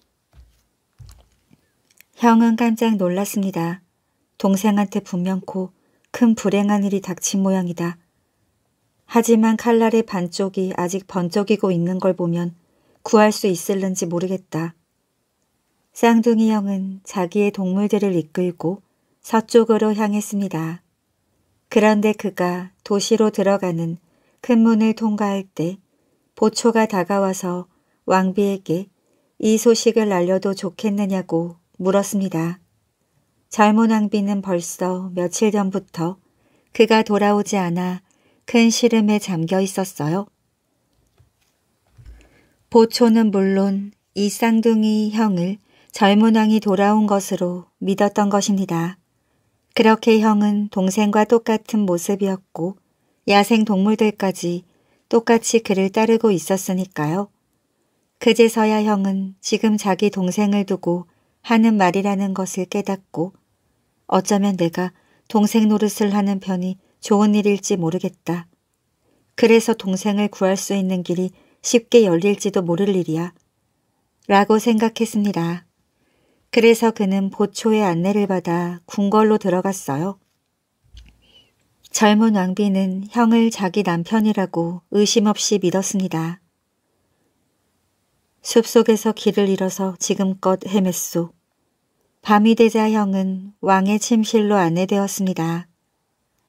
형은 깜짝 놀랐습니다. 동생한테 분명코 큰 불행한 일이 닥친 모양이다. 하지만 칼날의 반쪽이 아직 번쩍이고 있는 걸 보면 구할 수 있을는지 모르겠다. 쌍둥이 형은 자기의 동물들을 이끌고 서쪽으로 향했습니다. 그런데 그가 도시로 들어가는 큰 문을 통과할 때 보초가 다가와서 왕비에게 이 소식을 알려도 좋겠느냐고 물었습니다. 젊은왕비는 벌써 며칠 전부터 그가 돌아오지 않아 큰 시름에 잠겨 있었어요. 보초는 물론 이 쌍둥이 형을 젊은 왕이 돌아온 것으로 믿었던 것입니다. 그렇게 형은 동생과 똑같은 모습이었고 야생 동물들까지 똑같이 그를 따르고 있었으니까요. 그제서야 형은 지금 자기 동생을 두고 하는 말이라는 것을 깨닫고 어쩌면 내가 동생 노릇을 하는 편이 좋은 일일지 모르겠다. 그래서 동생을 구할 수 있는 길이 쉽게 열릴지도 모를 일이야. 라고 생각했습니다. 그래서 그는 보초의 안내를 받아 궁궐로 들어갔어요. 젊은 왕비는 형을 자기 남편이라고 의심 없이 믿었습니다. 숲속에서 길을 잃어서 지금껏 헤맸소. 밤이 되자 형은 왕의 침실로 안내되었습니다.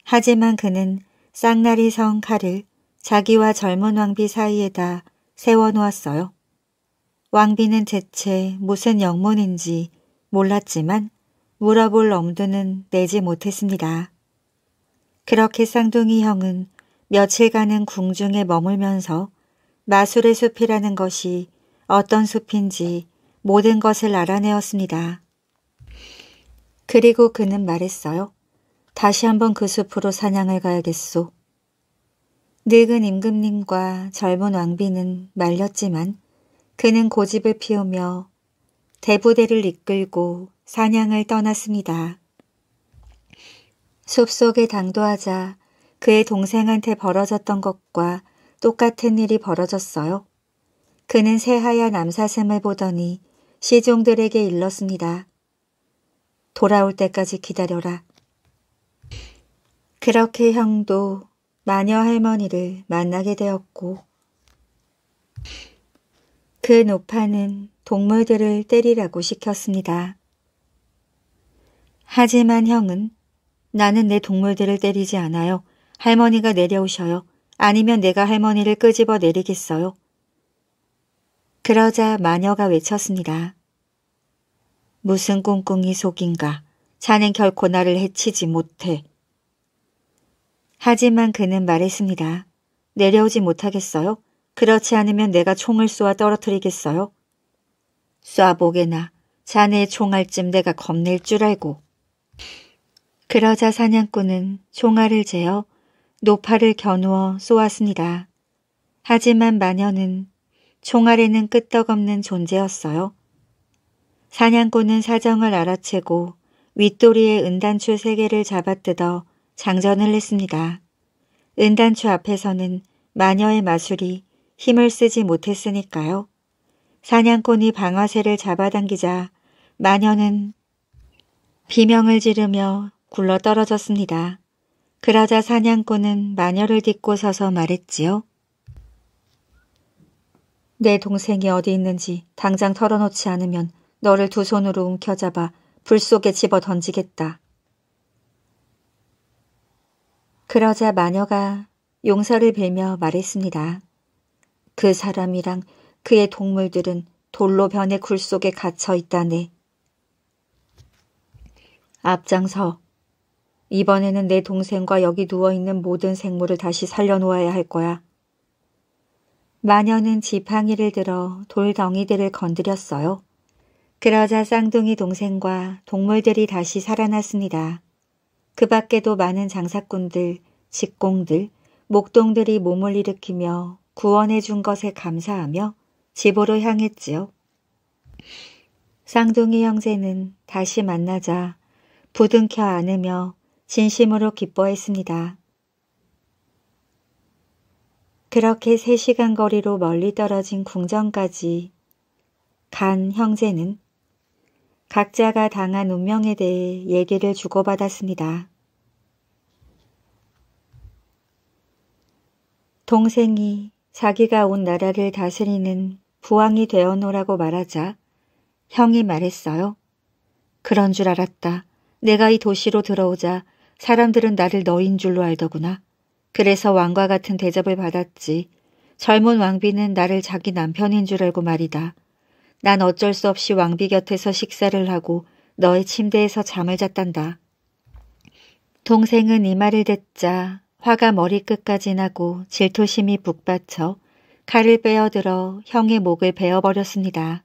하지만 그는 쌍나리성 칼을 자기와 젊은 왕비 사이에다 세워놓았어요. 왕비는 대체 무슨 영문인지 몰랐지만 물어볼 엄두는 내지 못했습니다. 그렇게 쌍둥이 형은 며칠간은 궁중에 머물면서 마술의 숲이라는 것이 어떤 숲인지 모든 것을 알아내었습니다. 그리고 그는 말했어요. 다시 한번 그 숲으로 사냥을 가야겠소. 늙은 임금님과 젊은 왕비는 말렸지만 그는 고집을 피우며 대부대를 이끌고 사냥을 떠났습니다. 숲속에 당도하자 그의 동생한테 벌어졌던 것과 똑같은 일이 벌어졌어요. 그는 새하얀 암사슴을 보더니 시종들에게 일렀습니다. 돌아올 때까지 기다려라. 그렇게 형도 마녀 할머니를 만나게 되었고 그 노파는 동물들을 때리라고 시켰습니다. 하지만 형은 나는 내 동물들을 때리지 않아요. 할머니가 내려오셔요. 아니면 내가 할머니를 끄집어 내리겠어요. 그러자 마녀가 외쳤습니다. 무슨 꿍꿍이 속인가. 자는 결코 나를 해치지 못해. 하지만 그는 말했습니다. 내려오지 못하겠어요? 그렇지 않으면 내가 총을 쏘아 떨어뜨리겠어요? 쏴보게나. 자네의 총알쯤 내가 겁낼 줄 알고. 그러자 사냥꾼은 총알을 재어 노파를 겨누어 쏘았습니다. 하지만 마녀는 총알에는 끄떡없는 존재였어요. 사냥꾼은 사정을 알아채고 윗돌이의 은단추 세 개를 잡아뜯어 장전을 했습니다. 은단추 앞에서는 마녀의 마술이 힘을 쓰지 못했으니까요. 사냥꾼이 방아쇠를 잡아당기자 마녀는 비명을 지르며 굴러떨어졌습니다. 그러자 사냥꾼은 마녀를 딛고 서서 말했지요. 내 동생이 어디 있는지 당장 털어놓지 않으면 너를 두 손으로 움켜잡아 불 속에 집어 던지겠다. 그러자 마녀가 용서를 빌며 말했습니다. 그 사람이랑 그의 동물들은 돌로 변해 굴 속에 갇혀 있다네. 앞장서. 이번에는 내 동생과 여기 누워있는 모든 생물을 다시 살려놓아야 할 거야. 마녀는 지팡이를 들어 돌덩이들을 건드렸어요. 그러자 쌍둥이 동생과 동물들이 다시 살아났습니다. 그 밖에도 많은 장사꾼들, 직공들, 목동들이 몸을 일으키며 구원해준 것에 감사하며 집으로 향했지요. 쌍둥이 형제는 다시 만나자 부둥켜 안으며 진심으로 기뻐했습니다. 그렇게 세시간 거리로 멀리 떨어진 궁전까지 간 형제는 각자가 당한 운명에 대해 얘기를 주고받았습니다. 동생이 자기가 온 나라를 다스리는 부왕이 되어노라고 말하자 형이 말했어요. 그런 줄 알았다. 내가 이 도시로 들어오자 사람들은 나를 너인 줄로 알더구나. 그래서 왕과 같은 대접을 받았지. 젊은 왕비는 나를 자기 남편인 줄 알고 말이다. 난 어쩔 수 없이 왕비 곁에서 식사를 하고 너의 침대에서 잠을 잤단다. 동생은 이 말을 듣자 화가 머리끝까지 나고 질투심이 북받쳐 칼을 빼어들어 형의 목을 베어버렸습니다.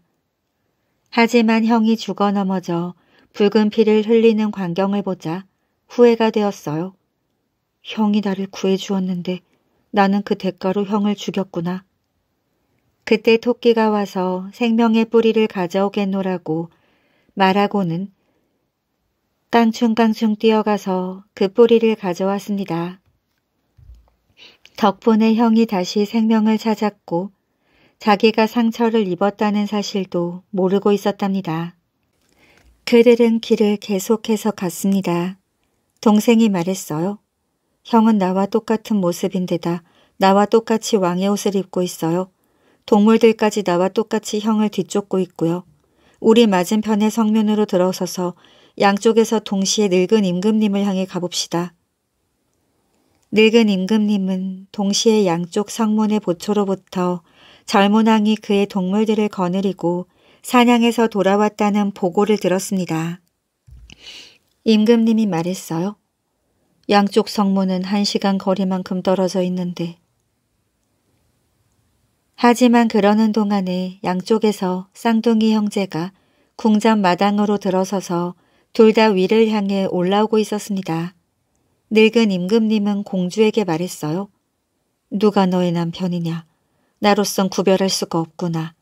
하지만 형이 죽어 넘어져 붉은 피를 흘리는 광경을 보자 후회가 되었어요. 형이 나를 구해주었는데 나는 그 대가로 형을 죽였구나. 그때 토끼가 와서 생명의 뿌리를 가져오겠노라고 말하고는 깡충깡충 뛰어가서 그 뿌리를 가져왔습니다. 덕분에 형이 다시 생명을 찾았고 자기가 상처를 입었다는 사실도 모르고 있었답니다. 그들은 길을 계속해서 갔습니다. 동생이 말했어요. 형은 나와 똑같은 모습인데다 나와 똑같이 왕의 옷을 입고 있어요. 동물들까지 나와 똑같이 형을 뒤쫓고 있고요. 우리 맞은편의 성면으로 들어서서 양쪽에서 동시에 늙은 임금님을 향해 가봅시다. 늙은 임금님은 동시에 양쪽 성문의 보초로부터 젊은 왕이 그의 동물들을 거느리고 사냥에서 돌아왔다는 보고를 들었습니다. 임금님이 말했어요. 양쪽 성문은 한 시간 거리만큼 떨어져 있는데 하지만 그러는 동안에 양쪽에서 쌍둥이 형제가 궁전 마당으로 들어서서 둘 다 위를 향해 올라오고 있었습니다. 늙은 임금님은 공주에게 말했어요. 누가 너의 남편이냐. 나로선 구별할 수가 없구나.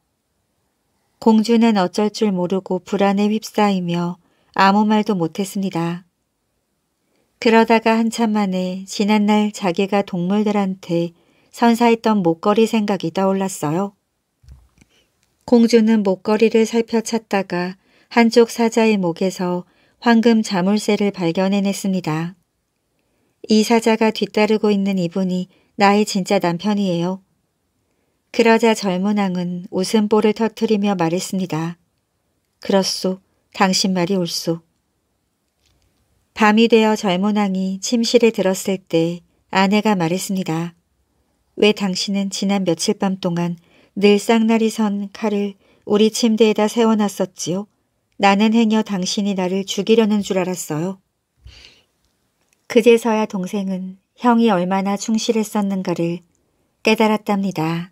공주는 어쩔 줄 모르고 불안에 휩싸이며 아무 말도 못했습니다. 그러다가 한참 만에 지난날 자기가 동물들한테 선사했던 목걸이 생각이 떠올랐어요. 공주는 목걸이를 살펴 찾다가 한쪽 사자의 목에서 황금 자물쇠를 발견해냈습니다. 이 사자가 뒤따르고 있는 이분이 나의 진짜 남편이에요. 그러자 젊은 왕은 웃음보를 터뜨리며 말했습니다. 그렇소, 당신 말이 옳소. 밤이 되어 젊은왕이 침실에 들었을 때 아내가 말했습니다. 왜 당신은 지난 며칠 밤 동안 늘 쌍날이 선 칼을 우리 침대에다 세워놨었지요? 나는 행여 당신이 나를 죽이려는 줄 알았어요. 그제서야 동생은 형이 얼마나 충실했었는가를 깨달았답니다.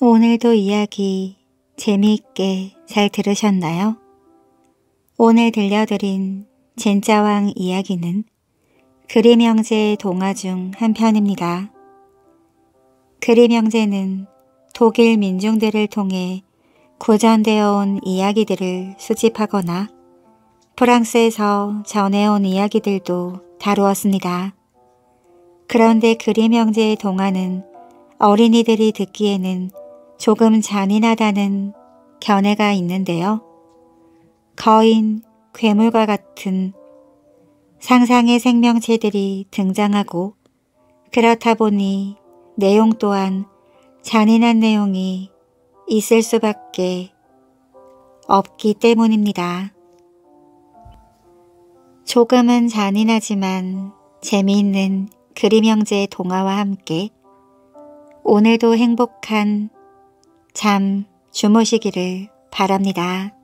오늘도 이야기 재미있게 잘 들으셨나요? 오늘 들려드린 진짜왕 이야기는 그림형제 의 동화 중 한 편입니다. 그림형제는 독일 민중들을 통해 구전되어 온 이야기들을 수집하거나 프랑스에서 전해온 이야기들도 다루었습니다. 그런데 그림형제의 동화는 어린이들이 듣기에는 조금 잔인하다는 견해가 있는데요. 거인, 괴물과 같은 상상의 생명체들이 등장하고 그렇다 보니 내용 또한 잔인한 내용이 있을 수밖에 없기 때문입니다. 조금은 잔인하지만 재미있는 그림 형제의 동화와 함께 오늘도 행복한 잠 주무시기를 바랍니다.